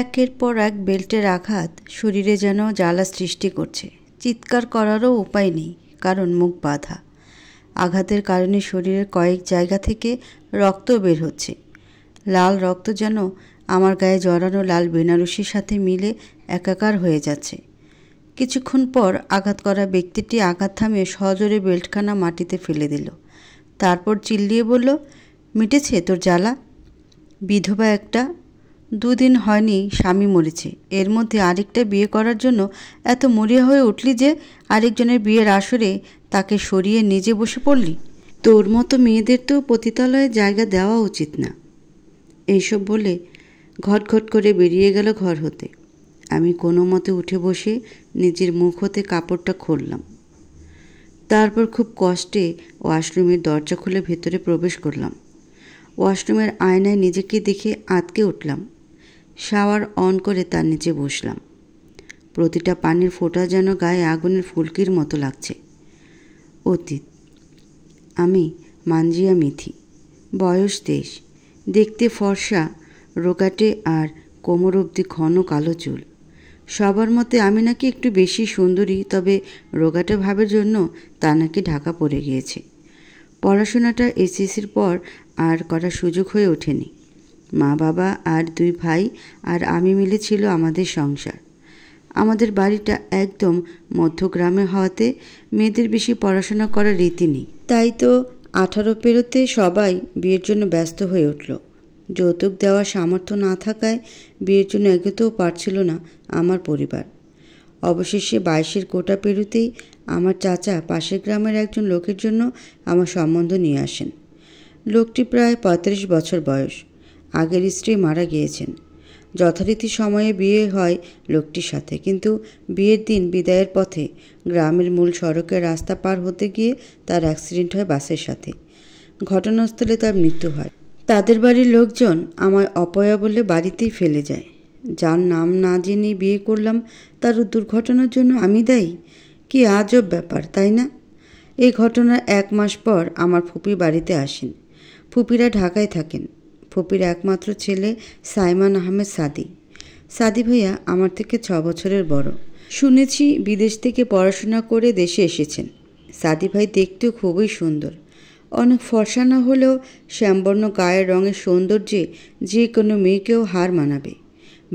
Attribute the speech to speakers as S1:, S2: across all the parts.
S1: একের পর এক বেল্টের আঘাত শরীরে যেন জ্বালা সৃষ্টি করছে চিৎকার করারও উপায় নেই কারণ মুখ বাধা আঘাতের কারণে শরীরের কয়েক জায়গা থেকে রক্ত বের হচ্ছে লাল রক্ত যেন আমার গায়ে জড়ানো লাল বেনারসির সাথে মিলে একাকার হয়ে যাচ্ছে কিছুক্ষণ পর আঘাত করা ব্যক্তিটি আঘাত থামিয়ে সজোরে বেল্টখানা মাটিতে ফেলে দিল তারপর চিল্লিয়ে বলল মিটেছে তোর জ্বালা বিধবা একটা দুদিন হয়নি স্বামী মরেছে এর মধ্যে আরেকটা বিয়ে করার জন্য এত মরিয়া হয়ে উঠলি যে আরেকজনের বিয়ের আসরে তাকে সরিয়ে নিজে বসে পড়লি তোর মতো মেয়েদের তো পতিতালয়ে জায়গা দেওয়া উচিত না এইসব বলে ঘট ঘট করে বেরিয়ে গেল ঘর হতে আমি কোনো মতে উঠে বসে নিজের মুখ হতে কাপড়টা খুললাম তারপর খুব কষ্টে ওয়াশরুমের দরজা খুলে ভেতরে প্রবেশ করলাম ওয়াশরুমের আয়নায় নিজেকে দেখে আঁতকে উঠলাম শাওয়ার অন করে তার নিচে বসলাম প্রতিটা পানির ফোঁটা যেন গায়ে আগুনের ফুলকির মতো লাগছে অতীত আমি মানজিয়া মিথি বয়স দেশ দেখতে ফর্সা রোগাটে আর কোমর অবধি ঘন কালো চুল সবার মতে আমি নাকি একটু বেশি সুন্দরী তবে রোগাটে ভাবের জন্য তা নাকি ঢাকা পড়ে গিয়েছে পড়াশোনাটা এসএসসির পর আর করার সুযোগ হয়ে ওঠেনি মা বাবা আর দুই ভাই আর আমি মিলে ছিল আমাদের সংসার আমাদের বাড়িটা একদম মধ্যগ্রামে হওয়াতে মেয়েদের বেশি পড়াশোনা করার রীতি নেই তাই তো আঠারো পেরোতে সবাই বিয়ের জন্য ব্যস্ত হয়ে উঠল যৌতুক দেওয়ার সামর্থ্য না থাকায় বিয়ের জন্য এগোতেও পারছিল না আমার পরিবার অবশেষে বাইশের কোটা পেরুতেই আমার চাচা পাশের গ্রামের একজন লোকের জন্য আমার সম্বন্ধ নিয়ে আসেন লোকটি প্রায় পঁয়তাল্লিশ বছর বয়স আগের স্ত্রী মারা গিয়েছেন যথারীতি সময়ে বিয়ে হয় লোকটির সাথে কিন্তু বিয়ের দিন বিদায়ের পথে গ্রামের মূল সড়কের রাস্তা পার হতে গিয়ে তার অ্যাক্সিডেন্ট হয় বাসের সাথে ঘটনাস্থলে তার মৃত্যু হয় তাদের বাড়ির লোকজন আমায় অপয়া বলে বাড়িতেই ফেলে যায় যার নাম না জেনে বিয়ে করলাম তার দুর্ঘটনার জন্য আমি দায়ী কি আজব ব্যাপার তাই না এই ঘটনার এক মাস পর আমার ফুপি বাড়িতে আসেন ফুপিরা ঢাকায় থাকেন ফুপির একমাত্র ছেলে সাইমান আহমেদ সাদি সাদি ভাইয়া আমার থেকে ছ বছরের বড় শুনেছি বিদেশ থেকে পড়াশোনা করে দেশে এসেছেন সাদি ভাই দেখতেও খুবই সুন্দর অনেক ফর্সা না হলেও শ্যামবর্ণ গায়ের রঙের সৌন্দর্যে যে কোনো মেয়েকেও হার মানাবে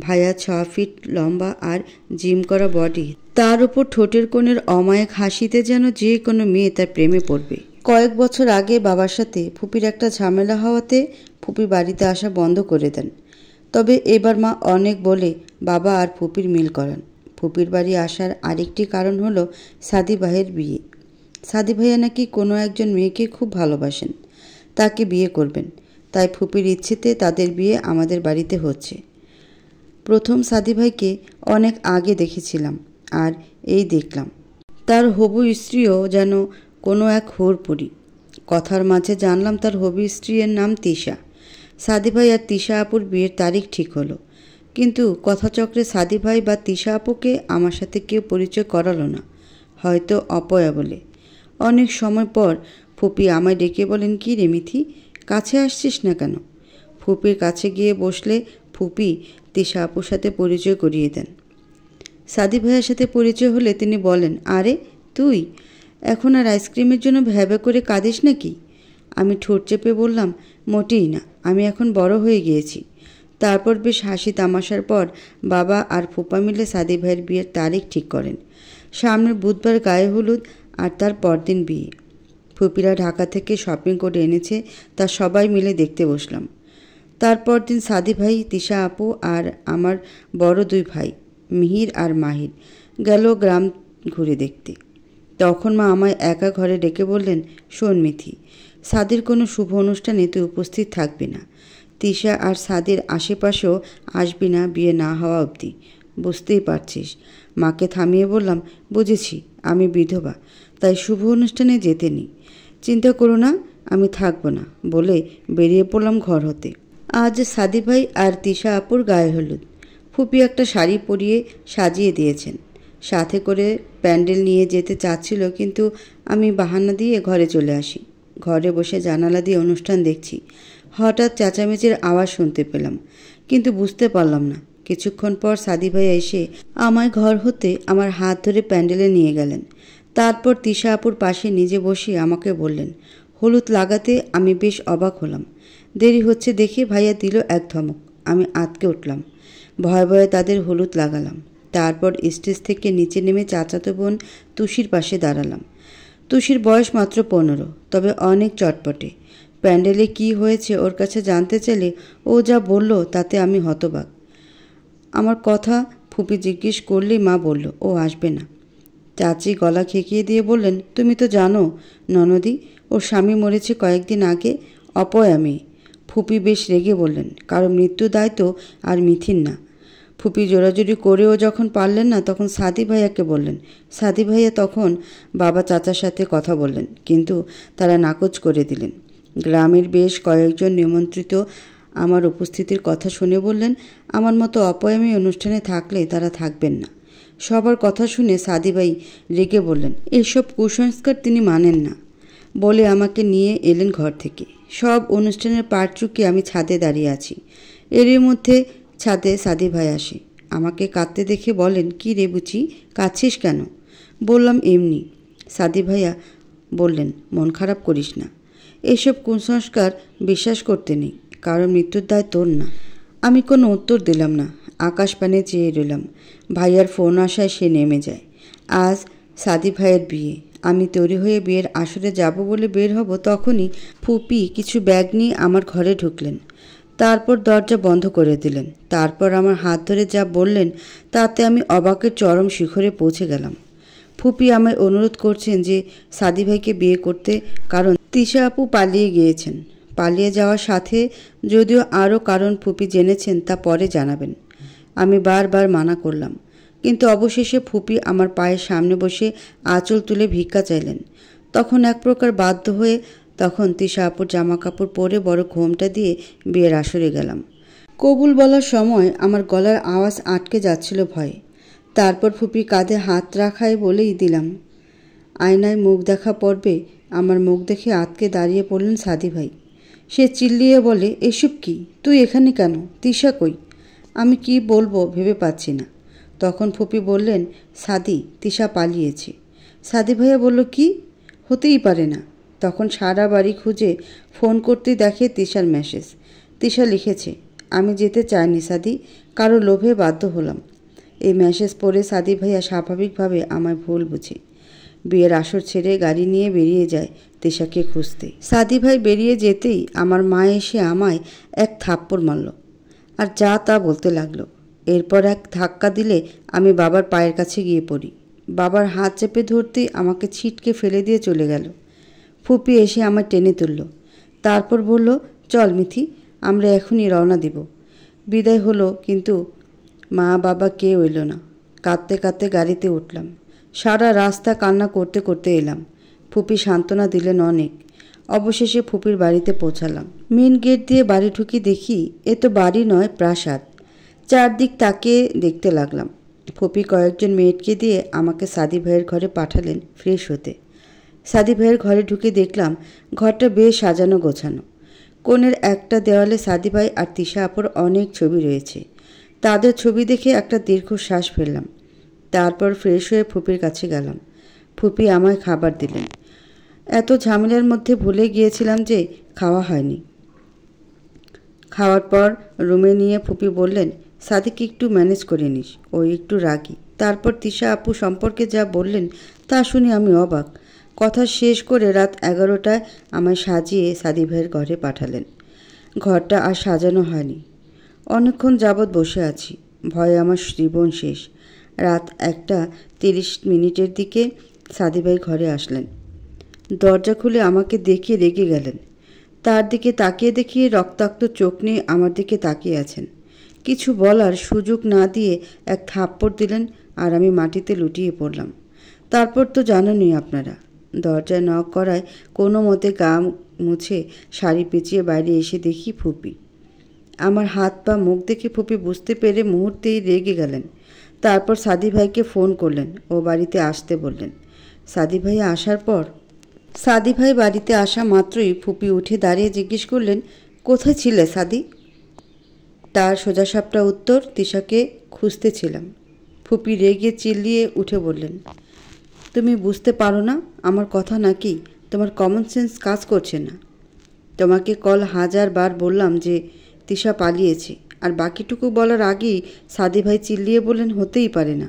S1: ভাইয়া ছ ফিট লম্বা আর জিম করা বডি তার উপর ঠোঁটের কোণের অমায়ক হাসিতে যেন যে কোনো মেয়ে তার প্রেমে পড়বে কয়েক বছর আগে বাবার সাথে ফুপির একটা ঝামেলা হওয়াতে ফুপি বাড়িতে আসা বন্ধ করে দেন তবে এবার মা অনেক বলে বাবা আর ফুপির মিল করান ফুপির বাড়ি আসার আরেকটি কারণ হলো সাদি ভাইয়ের বিয়ে সাদি ভাইয়া নাকি কোনো একজন মেয়েকে খুব ভালোবাসেন তাকে বিয়ে করবেন তাই ফুপির ইচ্ছেতে তাদের বিয়ে আমাদের বাড়িতে হচ্ছে প্রথম সাদি ভাইকে অনেক আগে দেখেছিলাম আর এই দেখলাম তার হবু স্ত্রীও যেন কোনো এক পড়ি কথার মাঝে জানলাম তার হবু স্ত্রীর নাম তিশা সাদি ভাই আর তিশা আপুর বিয়ের তারিখ ঠিক হলো কিন্তু কথাচক্রে সাদি ভাই বা তিশা আপুকে আমার সাথে কেউ পরিচয় করালো না হয়তো অপয়া বলে অনেক সময় পর ফুপি আমায় ডেকে বলেন কি রেমিথি কাছে আসছিস না কেন ফুপির কাছে গিয়ে বসলে ফুপি তিশা আপুর সাথে পরিচয় করিয়ে দেন সাদি ভাইয়ের সাথে পরিচয় হলে তিনি বলেন আরে তুই এখন আর আইসক্রিমের জন্য ভ্যাবে করে কাঁদিস নাকি আমি ঠোঁট চেপে বললাম মোটেই না আমি এখন বড় হয়ে গিয়েছি তারপর বেশ হাসি তামাশার পর বাবা আর ফুপা মিলে সাদি ভাইয়ের বিয়ের তারিখ ঠিক করেন সামনের বুধবার গায়ে হলুদ আর তার পরদিন বিয়ে ফুপিরা ঢাকা থেকে শপিং করে এনেছে তা সবাই মিলে দেখতে বসলাম তারপর দিন সাদি ভাই তিশা আপু আর আমার বড় দুই ভাই মিহির আর মাহির গেল গ্রাম ঘুরে দেখতে তখন মা আমায় একা ঘরে ডেকে বললেন সোনমিথি মিথি সাদের কোনো শুভ অনুষ্ঠানে তুই উপস্থিত থাকবি না তিশা আর সাদের আশেপাশেও আসবি না বিয়ে না হওয়া অবধি বুঝতেই পারছিস মাকে থামিয়ে বললাম বুঝেছি আমি বিধবা তাই শুভ অনুষ্ঠানে যেতে নি চিন্তা করো না আমি থাকবো না বলে বেরিয়ে পড়লাম ঘর হতে আজ সাদি ভাই আর তিশা আপুর গায়ে হলুদ ফুপি একটা শাড়ি পরিয়ে সাজিয়ে দিয়েছেন সাথে করে প্যান্ডেল নিয়ে যেতে চাচ্ছিল কিন্তু আমি বাহানা দিয়ে ঘরে চলে আসি ঘরে বসে জানালা দিয়ে অনুষ্ঠান দেখছি হঠাৎ চাচামেচির আওয়াজ শুনতে পেলাম কিন্তু বুঝতে পারলাম না কিছুক্ষণ পর সাদি ভাই এসে আমায় ঘর হতে আমার হাত ধরে প্যান্ডেলে নিয়ে গেলেন তারপর তিশা আপুর পাশে নিজে বসে আমাকে বললেন হলুদ লাগাতে আমি বেশ অবাক হলাম দেরি হচ্ছে দেখে ভাইয়া দিল এক ধমক আমি আতকে উঠলাম ভয়ে ভয়ে তাদের হলুদ লাগালাম তারপর স্টেজ থেকে নিচে নেমে চাচাতো বোন তুষির পাশে দাঁড়ালাম তুষির বয়স মাত্র পনেরো তবে অনেক চটপটে প্যান্ডেলে কি হয়েছে ওর কাছে জানতে চাইলে ও যা বলল তাতে আমি হতবাক আমার কথা ফুপি জিজ্ঞেস করলেই মা বলল ও আসবে না চাচি গলা খেকিয়ে দিয়ে বললেন তুমি তো জানো ননদি ওর স্বামী মরেছে কয়েকদিন আগে অপয়া ফুপি বেশ রেগে বললেন কারো মৃত্যু দায়িত্ব আর মিথিন না ফুপি জোরাজুরি করেও যখন পারলেন না তখন সাদি ভাইয়াকে বললেন সাদি ভাইয়া তখন বাবা চাচার সাথে কথা বললেন কিন্তু তারা নাকচ করে দিলেন গ্রামের বেশ কয়েকজন নিমন্ত্রিত আমার উপস্থিতির কথা শুনে বললেন আমার মতো অপয়ামী অনুষ্ঠানে থাকলে তারা থাকবেন না সবার কথা শুনে সাদিবাই রেগে বললেন এসব কুসংস্কার তিনি মানেন না বলে আমাকে নিয়ে এলেন ঘর থেকে সব অনুষ্ঠানের পাট চুকিয়ে আমি ছাদে দাঁড়িয়ে আছি এরই মধ্যে ছাদে সাদি ভাই আসে আমাকে কাঁদতে দেখে বলেন কি রে বুচি কাঁদছিস কেন বললাম এমনি সাদি ভাইয়া বললেন মন খারাপ করিস না এসব কুসংস্কার বিশ্বাস করতে নেই কারণ মৃত্যুর দায় তোর না আমি কোনো উত্তর দিলাম না আকাশ পানে চেয়ে রইলাম ভাইয়ার ফোন আসায় সে নেমে যায় আজ সাদি ভাইয়ের বিয়ে আমি তৈরি হয়ে বিয়ের আসরে যাব বলে বের হব তখনই ফুপি কিছু ব্যাগ নিয়ে আমার ঘরে ঢুকলেন তারপর দরজা বন্ধ করে দিলেন তারপর আমার হাত ধরে যা বললেন তাতে আমি অবাকের চরম শিখরে পৌঁছে গেলাম ফুপি আমায় অনুরোধ করছেন যে সাদি ভাইকে বিয়ে করতে কারণ তিশা আপু পালিয়ে গিয়েছেন পালিয়ে যাওয়ার সাথে যদিও আরও কারণ ফুপি জেনেছেন তা পরে জানাবেন আমি বারবার মানা করলাম কিন্তু অবশেষে ফুপি আমার পায়ের সামনে বসে আঁচল তুলে ভিক্ষা চাইলেন তখন এক প্রকার বাধ্য হয়ে তখন তিশা আপুর জামা কাপড় পরে বড় ঘোমটা দিয়ে বিয়ের আসরে গেলাম কবুল বলার সময় আমার গলার আওয়াজ আটকে যাচ্ছিল ভয়ে তারপর ফুপি কাঁধে হাত রাখায় বলেই দিলাম আয়নায় মুখ দেখা পর্বে আমার মুখ দেখে আতকে দাঁড়িয়ে পড়লেন সাদি ভাই সে চিল্লিয়ে বলে এসব কি তুই এখানে কেন তিশা কই আমি কি বলবো ভেবে পাচ্ছি না তখন ফুপি বললেন সাদি তিশা পালিয়েছে সাদি ভাইয়া বলল কি হতেই পারে না তখন সারা বাড়ি খুঁজে ফোন করতে দেখে তিশার মেসেজ তিশা লিখেছে আমি যেতে চাইনি সাদি কারো লোভে বাধ্য হলাম এই মেসেজ পড়ে সাদি ভাইয়া স্বাভাবিকভাবে আমায় ভুল বুঝে বিয়ের আসর ছেড়ে গাড়ি নিয়ে বেরিয়ে যায় তেশাকে খুঁজতে সাদি ভাই বেরিয়ে যেতেই আমার মা এসে আমায় এক থাপ্পড় মারল আর যা তা বলতে লাগলো এরপর এক ধাক্কা দিলে আমি বাবার পায়ের কাছে গিয়ে পড়ি বাবার হাত চেপে ধরতেই আমাকে ছিটকে ফেলে দিয়ে চলে গেল ফুপি এসে আমার টেনে তুলল তারপর বলল চল মিথি আমরা এখনই রওনা দিব বিদায় হলো কিন্তু মা বাবা কেউ এলো না কাঁদতে কাঁদতে গাড়িতে উঠলাম সারা রাস্তা কান্না করতে করতে এলাম ফুপি সান্ত্বনা দিলেন অনেক অবশেষে ফুপির বাড়িতে পৌঁছালাম মেন গেট দিয়ে বাড়ি ঢুকি দেখি এ তো বাড়ি নয় প্রাসাদ চারদিক তাকে দেখতে লাগলাম ফুপি কয়েকজন মেয়েটকে দিয়ে আমাকে সাদি ভাইয়ের ঘরে পাঠালেন ফ্রেশ হতে সাদি ভাইয়ের ঘরে ঢুকে দেখলাম ঘরটা বেশ সাজানো গোছানো কোণের একটা দেওয়ালে সাদি ভাই আর তিশা আপুর অনেক ছবি রয়েছে তাদের ছবি দেখে একটা দীর্ঘ শ্বাস ফেললাম তারপর ফ্রেশ হয়ে ফুপির কাছে গেলাম ফুপি আমায় খাবার দিলেন এত ঝামেলার মধ্যে ভুলে গিয়েছিলাম যে খাওয়া হয়নি খাওয়ার পর রুমে নিয়ে ফুপি বললেন সাদিকে একটু ম্যানেজ করে নিস ও একটু রাগি তারপর তিশা আপু সম্পর্কে যা বললেন তা শুনে আমি অবাক কথা শেষ করে রাত এগারোটায় আমায় সাজিয়ে সাদি ভাইয়ের ঘরে পাঠালেন ঘরটা আর সাজানো হয়নি অনেকক্ষণ যাবৎ বসে আছি ভয়ে আমার জীবন শেষ রাত একটা তিরিশ মিনিটের দিকে সাদি ভাই ঘরে আসলেন দরজা খুলে আমাকে দেখিয়ে রেগে গেলেন তার দিকে তাকিয়ে দেখিয়ে রক্তাক্ত চোখ নিয়ে আমার দিকে তাকিয়ে আছেন কিছু বলার সুযোগ না দিয়ে এক থাপ্পড় দিলেন আর আমি মাটিতে লুটিয়ে পড়লাম তারপর তো জানেনই আপনারা দরজা নক করায় কোনো মতে গা মুছে শাড়ি পেঁচিয়ে বাইরে এসে দেখি ফুপি আমার হাত পা মুখ দেখে ফুপি বুঝতে পেরে মুহূর্তেই রেগে গেলেন তারপর সাদি ভাইকে ফোন করলেন ও বাড়িতে আসতে বললেন সাদি ভাই আসার পর সাদি ভাই বাড়িতে আসা মাত্রই ফুপি উঠে দাঁড়িয়ে জিজ্ঞেস করলেন কোথায় ছিলে সাদি তার সোজাসাপটা উত্তর তিশাকে খুঁজতেছিলাম ফুপি রেগে চিল্লিয়ে উঠে বললেন তুমি বুঝতে পারো না আমার কথা নাকি তোমার কমন সেন্স কাজ করছে না তোমাকে কল হাজার বার বললাম যে তিশা পালিয়েছে আর বাকিটুকু বলার আগেই সাদি ভাই চিল্লিয়ে বলেন হতেই পারে না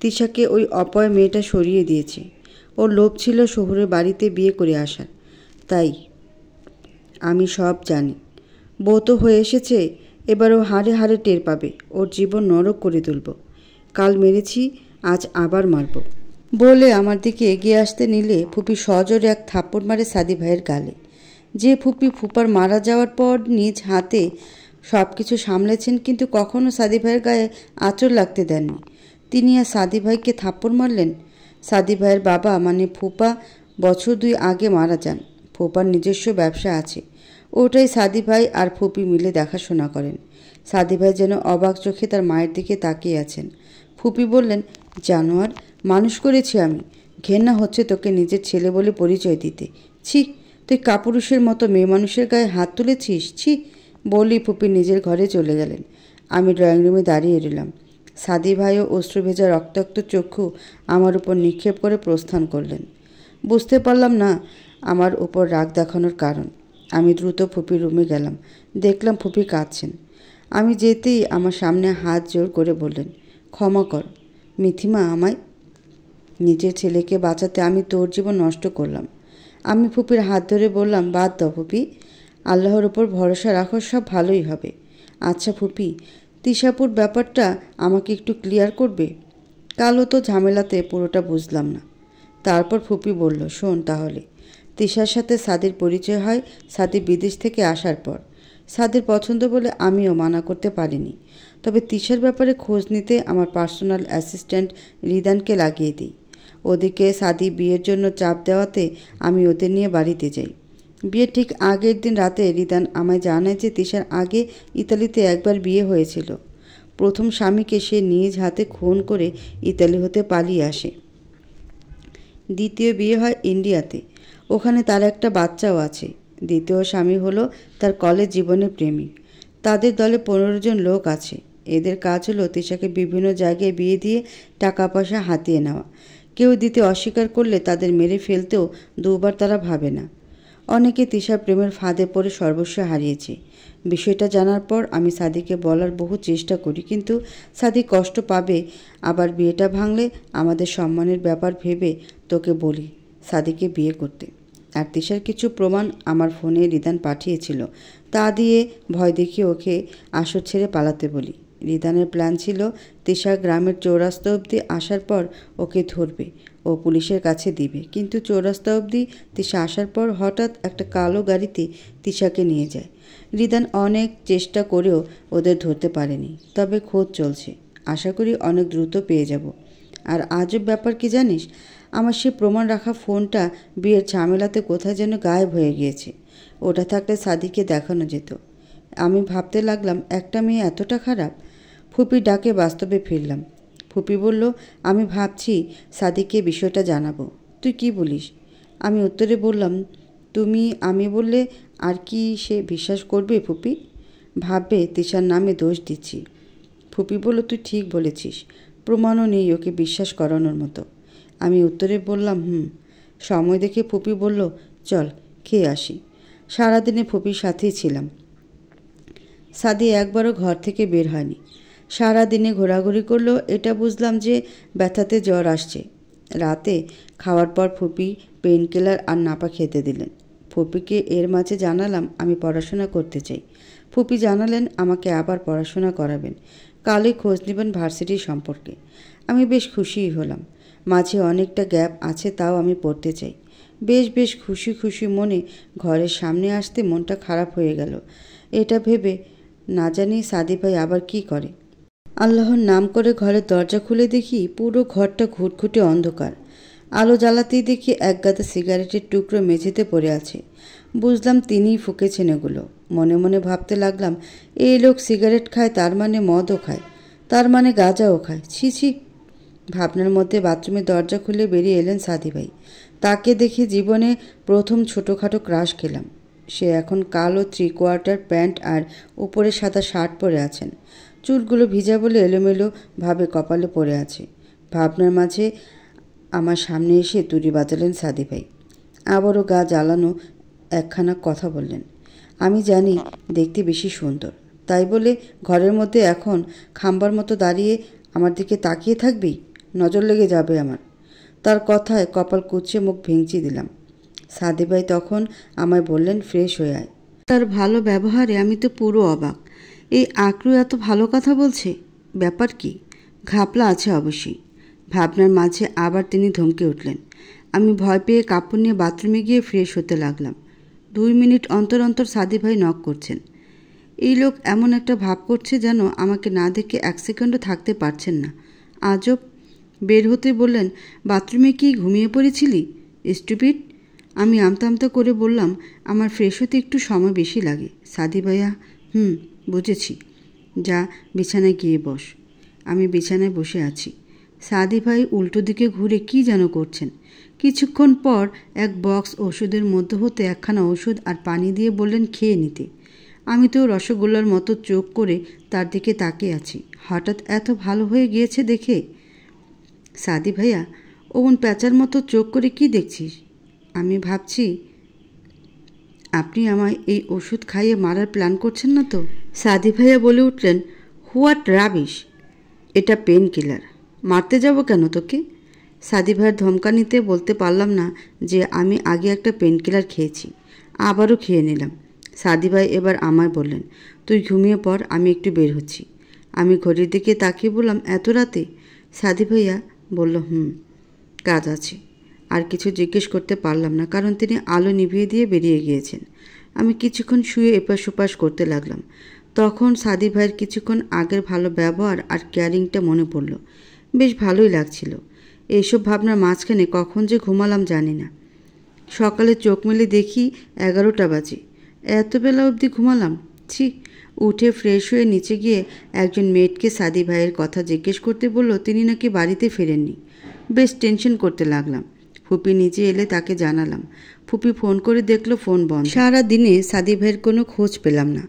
S1: তিশাকে ওই অপয় মেয়েটা সরিয়ে দিয়েছে ওর লোভ ছিল শহুরে বাড়িতে বিয়ে করে আসার তাই আমি সব জানি বউ তো হয়ে এসেছে এবার ও হাড়ে হাড়ে টের পাবে ওর জীবন নরক করে তুলব কাল মেরেছি আজ আবার মারব বলে আমার দিকে এগিয়ে আসতে নিলে ফুপি সজোরে এক থাপ্পড় মারে সাদি ভাইয়ের গালে যে ফুপি ফুপার মারা যাওয়ার পর নিজ হাতে সব কিছু সামলেছেন কিন্তু কখনও সাদি ভাইয়ের গায়ে আঁচড় লাগতে দেননি তিনি আর সাদি ভাইকে থাপ্পড় মারলেন সাদি ভাইয়ের বাবা মানে ফুপা বছর দুই আগে মারা যান ফুপার নিজস্ব ব্যবসা আছে ওটাই সাদি ভাই আর ফুপি মিলে দেখাশোনা করেন সাদি ভাই যেন অবাক চোখে তার মায়ের দিকে তাকিয়ে আছেন ফুপি বললেন জানোয়ার মানুষ করেছি আমি ঘেন্না হচ্ছে তোকে নিজের ছেলে বলে পরিচয় দিতে ছি তুই কাপুরুষের মতো মেয়ে মানুষের গায়ে হাত তুলেছিস ছি বলি ফুপি নিজের ঘরে চলে গেলেন আমি ড্রয়িং রুমে দাঁড়িয়ে রইলাম সাদি ভাইও অশ্রু ভেজা রক্তাক্ত চক্ষু আমার উপর নিক্ষেপ করে প্রস্থান করলেন বুঝতে পারলাম না আমার উপর রাগ দেখানোর কারণ আমি দ্রুত ফুপির রুমে গেলাম দেখলাম ফুপি কাঁদছেন আমি যেতেই আমার সামনে হাত জোর করে বললেন ক্ষমা কর মিথিমা আমায় নিজের ছেলেকে বাঁচাতে আমি তোর জীবন নষ্ট করলাম আমি ফুপির হাত ধরে বললাম বাদ দাও ফুপি আল্লাহর ওপর ভরসা রাখো সব ভালোই হবে আচ্ছা ফুপি তিশাপুর ব্যাপারটা আমাকে একটু ক্লিয়ার করবে কালও তো ঝামেলাতে পুরোটা বুঝলাম না তারপর ফুপি বলল শোন তাহলে তিশার সাথে সাদির পরিচয় হয় সাদি বিদেশ থেকে আসার পর সাদের পছন্দ বলে আমিও মানা করতে পারিনি তবে তিশার ব্যাপারে খোঁজ নিতে আমার পার্সোনাল অ্যাসিস্ট্যান্ট রিদানকে লাগিয়ে দিই ওদিকে সাদি বিয়ের জন্য চাপ দেওয়াতে আমি ওদের নিয়ে বাড়িতে যাই বিয়ের ঠিক আগের দিন রাতে রিদান আমায় জানায় যে তিশার আগে ইতালিতে একবার বিয়ে হয়েছিল প্রথম স্বামীকে সে নিজ হাতে খুন করে ইতালি হতে পালিয়ে আসে দ্বিতীয় বিয়ে হয় ইন্ডিয়াতে ওখানে তার একটা বাচ্চাও আছে দ্বিতীয় স্বামী হলো তার কলেজ জীবনের প্রেমিক তাদের দলে পনেরো জন লোক আছে এদের কাজ হলো তিশাকে বিভিন্ন জায়গায় বিয়ে দিয়ে টাকা পয়সা হাতিয়ে নেওয়া কেউ দিতে অস্বীকার করলে তাদের মেরে ফেলতেও দুবার তারা ভাবে না অনেকে তিশার প্রেমের ফাঁদে পড়ে সর্বস্ব হারিয়েছে বিষয়টা জানার পর আমি সাদিকে বলার বহু চেষ্টা করি কিন্তু সাদি কষ্ট পাবে আবার বিয়েটা ভাঙলে আমাদের সম্মানের ব্যাপার ভেবে তোকে বলি সাদিকে বিয়ে করতে আর তিশার কিছু প্রমাণ আমার ফোনে রিদান পাঠিয়েছিল তা দিয়ে ভয় দেখিয়ে ওকে আসর ছেড়ে পালাতে বলি রিদানের প্ল্যান ছিল তিশা গ্রামের চৌরাস্তা অবধি আসার পর ওকে ধরবে ও পুলিশের কাছে দিবে কিন্তু চৌরাস্তা অবধি তিশা আসার পর হঠাৎ একটা কালো গাড়িতে তিশাকে নিয়ে যায় রিদান অনেক চেষ্টা করেও ওদের ধরতে পারেনি তবে খোঁজ চলছে আশা করি অনেক দ্রুত পেয়ে যাব আর আজব ব্যাপার কি জানিস আমার সে প্রমাণ রাখা ফোনটা বিয়ের ঝামেলাতে কোথায় যেন গায়েব হয়ে গিয়েছে ওটা থাকলে সাদিকে দেখানো যেত আমি ভাবতে লাগলাম একটা মেয়ে এতটা খারাপ ফুপি ডাকে বাস্তবে ফিরলাম ফুপি বলল আমি ভাবছি সাদিকে বিষয়টা জানাবো তুই কি বলিস আমি উত্তরে বললাম তুমি আমি বললে আর কি সে বিশ্বাস করবে ফুপি ভাববে তিশার নামে দোষ দিচ্ছি ফুপি বলল তুই ঠিক বলেছিস প্রমাণও নেই ওকে বিশ্বাস করানোর মতো আমি উত্তরে বললাম হুম সময় দেখে ফুপি বলল চল খেয়ে আসি সারাদিনে ফুপির সাথেই ছিলাম সাদি একবারও ঘর থেকে বের হয়নি সারা দিনে ঘোরাঘুরি করলো এটা বুঝলাম যে ব্যথাতে জ্বর আসছে রাতে খাওয়ার পর ফুপি পেন কিলার আর নাপা খেতে দিলেন ফুপিকে এর মাঝে জানালাম আমি পড়াশোনা করতে চাই ফুপি জানালেন আমাকে আবার পড়াশোনা করাবেন কালই খোঁজ নেবেন ভার্সিটি সম্পর্কে আমি বেশ খুশিই হলাম মাঝে অনেকটা গ্যাপ আছে তাও আমি পড়তে চাই বেশ বেশ খুশি খুশি মনে ঘরের সামনে আসতে মনটা খারাপ হয়ে গেল এটা ভেবে না জানি সাদি ভাই আবার কি করে আল্লাহর নাম করে ঘরের দরজা খুলে দেখি পুরো ঘরটা ঘুটঘুটে অন্ধকার আলো জ্বালাতেই দেখি এক গাদা সিগারেটের টুকরো মেঝেতে পড়ে আছে বুঝলাম তিনিই ফুকেছেন এগুলো মনে মনে ভাবতে লাগলাম এই লোক সিগারেট খায় তার মানে মদও খায় তার মানে গাঁজাও খায় ছি ছি ভাবনার মধ্যে বাথরুমের দরজা খুলে বেরিয়ে এলেন সাদি ভাই তাকে দেখে জীবনে প্রথম ছোটোখাটো ক্রাশ খেলাম সে এখন কালো থ্রি কোয়ার্টার প্যান্ট আর উপরে সাদা শার্ট পরে আছেন চুলগুলো ভিজা বলে এলোমেলোভাবে কপালে পড়ে আছে ভাবনার মাঝে আমার সামনে এসে তুড়ি বাজালেন সাদি ভাই আবারও গা জ্বালানো একখানা কথা বললেন আমি জানি দেখতে বেশি সুন্দর তাই বলে ঘরের মধ্যে এখন খাম্বার মতো দাঁড়িয়ে আমার দিকে তাকিয়ে থাকবি নজর লেগে যাবে আমার তার কথায় কপাল কুচে মুখ ভেঙচি দিলাম সাদি ভাই তখন আমায় বললেন ফ্রেশ হয়ে আয় তার ভালো ব্যবহারে আমি তো পুরো অবাক এই আক্রু এত ভালো কথা বলছে ব্যাপার কি ঘাপলা আছে অবশ্যই ভাবনার মাঝে আবার তিনি ধমকে উঠলেন আমি ভয় পেয়ে কাপড় নিয়ে বাথরুমে গিয়ে ফ্রেশ হতে লাগলাম দুই মিনিট অন্তর অন্তর সাদি ভাই নক করছেন এই লোক এমন একটা ভাব করছে যেন আমাকে না দেখে এক সেকেন্ডও থাকতে পারছেন না আজব বের হতে বললেন বাথরুমে কি ঘুমিয়ে পড়েছিলি স্টুপিড আমি আমতা আমতা করে বললাম আমার ফ্রেশ হতে একটু সময় বেশি লাগে সাদি ভাইয়া হুম বুঝেছি যা বিছানায় গিয়ে বস আমি বিছানায় বসে আছি সাদি ভাই উল্টো দিকে ঘুরে কি যেন করছেন কিছুক্ষণ পর এক বক্স ওষুধের মধ্যে হতে একখানা ওষুধ আর পানি দিয়ে বললেন খেয়ে নিতে আমি তো রসগোল্লার মতো চোখ করে তার দিকে তাকিয়ে আছি হঠাৎ এত ভালো হয়ে গিয়েছে দেখে সাদি ভাইয়া ওমন প্যাচার মতো চোখ করে কি দেখছিস আমি ভাবছি আপনি আমায় এই ওষুধ খাইয়ে মারার প্ল্যান করছেন না তো সাদি ভাইয়া বলে উঠলেন হোয়াট রাবিশ এটা পেন কিলার মারতে যাব কেন তোকে সাদি ভাইয়ের ধমকানিতে বলতে পারলাম না যে আমি আগে একটা পেন কিলার খেয়েছি আবারও খেয়ে নিলাম সাদি ভাই এবার আমায় বললেন তুই ঘুমিয়ে পর আমি একটু বের হচ্ছি আমি ঘড়ির দিকে তাকিয়ে বললাম এত রাতে সাদি ভাইয়া বলল হুম কাজ আছে আর কিছু জিজ্ঞেস করতে পারলাম না কারণ তিনি আলো নিভিয়ে দিয়ে বেরিয়ে গিয়েছেন আমি কিছুক্ষণ শুয়ে এপাশ ওপাশ করতে লাগলাম তখন সাদি ভাইয়ের কিছুক্ষণ আগের ভালো ব্যবহার আর কেয়ারিংটা মনে পড়ল বেশ ভালোই লাগছিল এইসব ভাবনার মাঝখানে কখন যে ঘুমালাম জানি না সকালে চোখ মেলে দেখি এগারোটা বাজে এত বেলা অবধি ঘুমালাম ছি উঠে ফ্রেশ হয়ে নিচে গিয়ে একজন মেয়েটকে সাদি ভাইয়ের কথা জিজ্ঞেস করতে বলল তিনি নাকি বাড়িতে ফেরেননি বেশ টেনশন করতে লাগলাম ফুপি নিচে এলে তাকে জানালাম ফুপি ফোন করে দেখলো ফোন বন্ধ সারা দিনে সাদি ভাইয়ের কোনো খোঁজ পেলাম না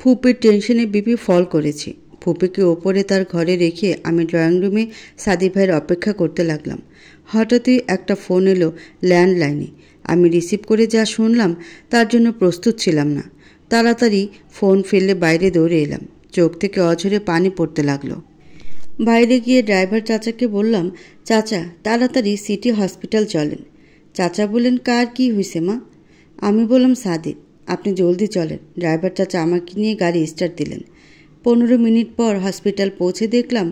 S1: ফুপির টেনশনে বিপি ফল করেছে ফুপিকে ওপরে তার ঘরে রেখে আমি ড্রয়িং রুমে সাদি ভাইয়ের অপেক্ষা করতে লাগলাম হঠাৎই একটা ফোন এলো ল্যান্ডলাইনে আমি রিসিভ করে যা শুনলাম তার জন্য প্রস্তুত ছিলাম না তাড়াতাড়ি ফোন ফেলে বাইরে দৌড়ে এলাম চোখ থেকে অঝরে পানি পড়তে লাগলো বাইরে গিয়ে ড্রাইভার চাচাকে বললাম চাচা তাড়াতাড়ি সিটি হসপিটাল চলেন চাচা বললেন কার কি হয়েছে মা আমি বললাম সাদিক আপনি জলদি চলেন ড্রাইভার চাচা আমাকে নিয়ে গাড়ি স্টার্ট দিলেন পনেরো মিনিট পর হসপিটাল পৌঁছে দেখলাম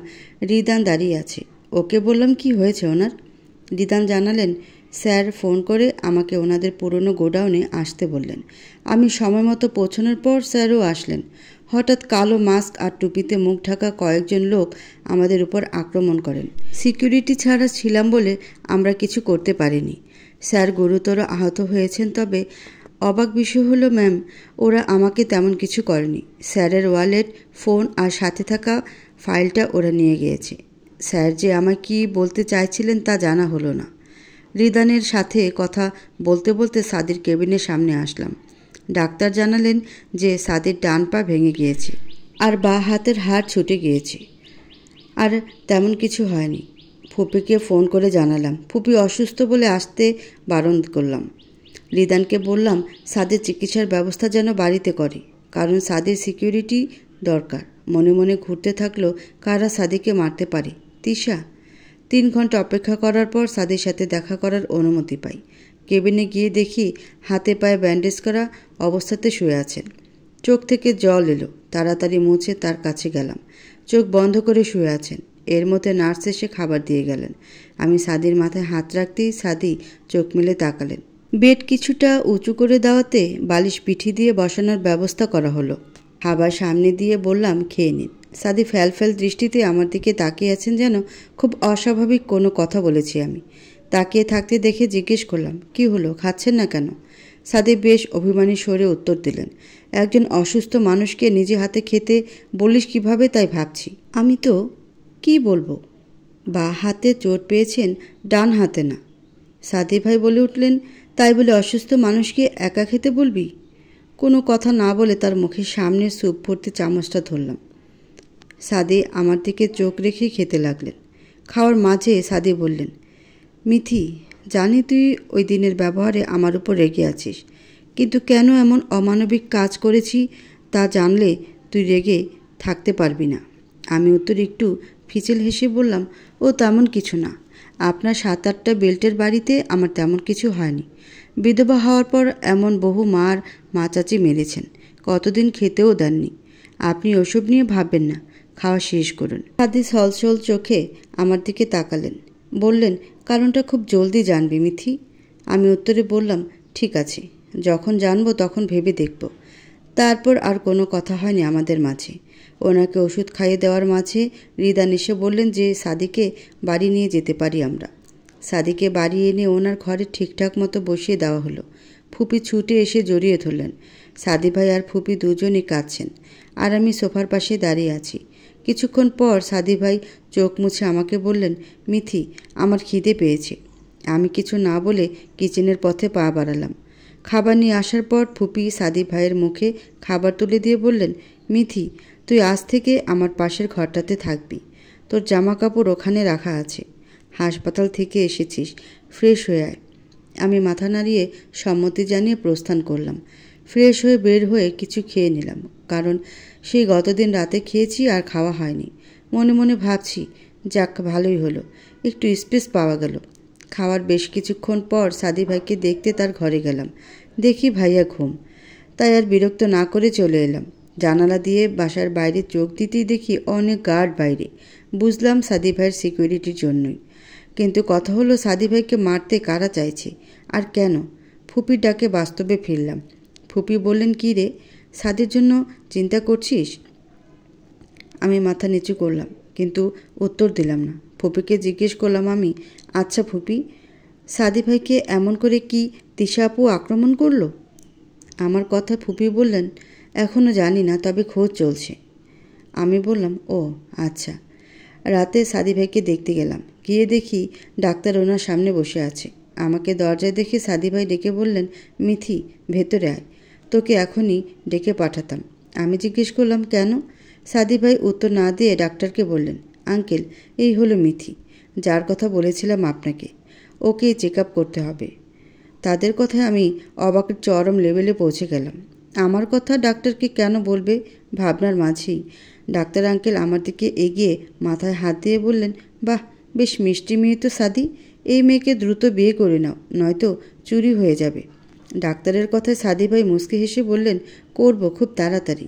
S1: রিদান দাঁড়িয়ে আছে ওকে বললাম কি হয়েছে ওনার রিদান জানালেন স্যার ফোন করে আমাকে ওনাদের পুরনো গোডাউনে আসতে বললেন আমি সময় মতো পৌঁছানোর পর স্যারও আসলেন হঠাৎ কালো মাস্ক আর টুপিতে মুখ ঢাকা কয়েকজন লোক আমাদের উপর আক্রমণ করেন সিকিউরিটি ছাড়া ছিলাম বলে আমরা কিছু করতে পারিনি স্যার গুরুতর আহত হয়েছেন তবে অবাক বিষয় হলো ম্যাম ওরা আমাকে তেমন কিছু করেনি স্যারের ওয়ালেট ফোন আর সাথে থাকা ফাইলটা ওরা নিয়ে গিয়েছে স্যার যে আমায় কী বলতে চাইছিলেন তা জানা হলো না রিদানের সাথে কথা বলতে বলতে সাদির কেবিনের সামনে আসলাম ডাক্তার জানালেন যে সাদির ডান পা ভেঙে গিয়েছে আর বা হাতের হার ছুটে গিয়েছে আর তেমন কিছু হয়নি ফুপিকে ফোন করে জানালাম ফুপি অসুস্থ বলে আসতে বারণ করলাম লিদানকে বললাম সাদের চিকিৎসার ব্যবস্থা যেন বাড়িতে করে কারণ সাদের সিকিউরিটি দরকার মনে মনে ঘুরতে থাকলো কারা সাদিকে মারতে পারে তিশা তিন ঘন্টা অপেক্ষা করার পর সাদের সাথে দেখা করার অনুমতি পাই কেবিনে গিয়ে দেখি হাতে পায়ে ব্যান্ডেজ করা অবস্থাতে শুয়ে আছেন চোখ থেকে জল এলো তাড়াতাড়ি মুছে তার কাছে গেলাম চোখ বন্ধ করে শুয়ে আছেন এর মধ্যে নার্স এসে খাবার দিয়ে গেলেন আমি সাদির মাথায় হাত রাখতেই সাদি চোখ মেলে তাকালেন বেড কিছুটা উঁচু করে দেওয়াতে বালিশ পিঠি দিয়ে বসানোর ব্যবস্থা করা হলো খাবার সামনে দিয়ে বললাম খেয়ে নিন সাদি ফ্যালফ্যাল দৃষ্টিতে আমার দিকে তাকিয়ে আছেন যেন খুব অস্বাভাবিক কোনো কথা বলেছি আমি তাকিয়ে থাকতে দেখে জিজ্ঞেস করলাম কি হলো খাচ্ছেন না কেন সাদি বেশ অভিমানী স্বরে উত্তর দিলেন একজন অসুস্থ মানুষকে নিজে হাতে খেতে বলিস কিভাবে তাই ভাবছি আমি তো কি বলবো বা হাতে চোট পেয়েছেন ডান হাতে না সাদি ভাই বলে উঠলেন তাই বলে অসুস্থ মানুষকে একা খেতে বলবি কোনো কথা না বলে তার মুখের সামনে স্যুপ ভর্তি চামচটা ধরলাম সাদে আমার দিকে চোখ রেখে খেতে লাগলেন খাওয়ার মাঝে সাদে বললেন মিথি জানি তুই ওই দিনের ব্যবহারে আমার উপর রেগে আছিস কিন্তু কেন এমন অমানবিক কাজ করেছি তা জানলে তুই রেগে থাকতে পারবি না আমি উত্তর একটু ফিচেল হেসে বললাম ও তেমন কিছু না আপনার সাত আটটা বেল্টের বাড়িতে আমার তেমন কিছু হয়নি বিধবা হওয়ার পর এমন বহু মার মা চাচি মেরেছেন কতদিন খেতেও দেননি আপনি ওসব নিয়ে ভাববেন না খাওয়া শেষ করুন খাদি সলসল চোখে আমার দিকে তাকালেন বললেন কারণটা খুব জলদি জানবি মিথি আমি উত্তরে বললাম ঠিক আছে যখন জানবো তখন ভেবে দেখব তারপর আর কোনো কথা হয়নি আমাদের মাঝে ওনাকে ওষুধ খাইয়ে দেওয়ার মাঝে রিদান এসে বললেন যে সাদিকে বাড়ি নিয়ে যেতে পারি আমরা সাদিকে বাড়ি এনে ওনার ঘরে ঠিকঠাক মতো বসিয়ে দেওয়া হলো ফুপি ছুটে এসে জড়িয়ে ধরলেন সাদি ভাই আর ফুপি দুজনই কাঁদছেন আর আমি সোফার পাশে দাঁড়িয়ে আছি কিছুক্ষণ পর সাদি ভাই চোখ মুছে আমাকে বললেন মিথি আমার খিদে পেয়েছে আমি কিছু না বলে কিচেনের পথে পা বাড়ালাম খাবার নিয়ে আসার পর ফুপি সাদি ভাইয়ের মুখে খাবার তুলে দিয়ে বললেন মিথি তুই আজ থেকে আমার পাশের ঘরটাতে থাকবি তোর জামা কাপড় ওখানে রাখা আছে হাসপাতাল থেকে এসেছিস ফ্রেশ হয়ে আয় আমি মাথা নাড়িয়ে সম্মতি জানিয়ে প্রস্থান করলাম ফ্রেশ হয়ে বের হয়ে কিছু খেয়ে নিলাম কারণ সেই গতদিন রাতে খেয়েছি আর খাওয়া হয়নি মনে মনে ভাবছি যাক ভালোই হলো একটু স্পেস পাওয়া গেল খাওয়ার বেশ কিছুক্ষণ পর সাদি ভাইকে দেখতে তার ঘরে গেলাম দেখি ভাইয়া ঘুম তাই আর বিরক্ত না করে চলে এলাম জানালা দিয়ে বাসার বাইরে চোখ দিতেই দেখি অনেক গার্ড বাইরে বুঝলাম সাদি ভাইয়ের সিকিউরিটির জন্যই কিন্তু কথা হলো সাদি ভাইকে মারতে কারা চাইছে আর কেন ফুপির ডাকে বাস্তবে ফিরলাম ফুপি বললেন কী রে সাদির জন্য চিন্তা করছিস আমি মাথা নিচু করলাম কিন্তু উত্তর দিলাম না ফুপিকে জিজ্ঞেস করলাম আমি আচ্ছা ফুপি সাদি ভাইকে এমন করে কি তিশাপু আক্রমণ করলো আমার কথা ফুপি বললেন এখনও জানি না তবে খোঁজ চলছে আমি বললাম ও আচ্ছা রাতে সাদি ভাইকে দেখতে গেলাম গিয়ে দেখি ডাক্তার ওনার সামনে বসে আছে আমাকে দরজায় দেখে সাদি ভাই ডেকে বললেন মিথি ভেতরে আয় তোকে এখনই ডেকে পাঠাতাম আমি জিজ্ঞেস করলাম কেন সাদি ভাই উত্তর না দিয়ে ডাক্তারকে বললেন আঙ্কেল এই হলো মিথি যার কথা বলেছিলাম আপনাকে ওকে চেক আপ করতে হবে তাদের কথায় আমি অবাকের চরম লেভেলে পৌঁছে গেলাম আমার কথা ডাক্তারকে কেন বলবে ভাবনার মাঝেই ডাক্তার আঙ্কেল আমার দিকে এগিয়ে মাথায় হাত দিয়ে বললেন বাহ বেশ মিষ্টি মেয়ে তো সাদি এই মেয়েকে দ্রুত বিয়ে করে নাও নয়তো চুরি হয়ে যাবে ডাক্তারের কথায় সাদি ভাই মুসকে হেসে বললেন করব খুব তাড়াতাড়ি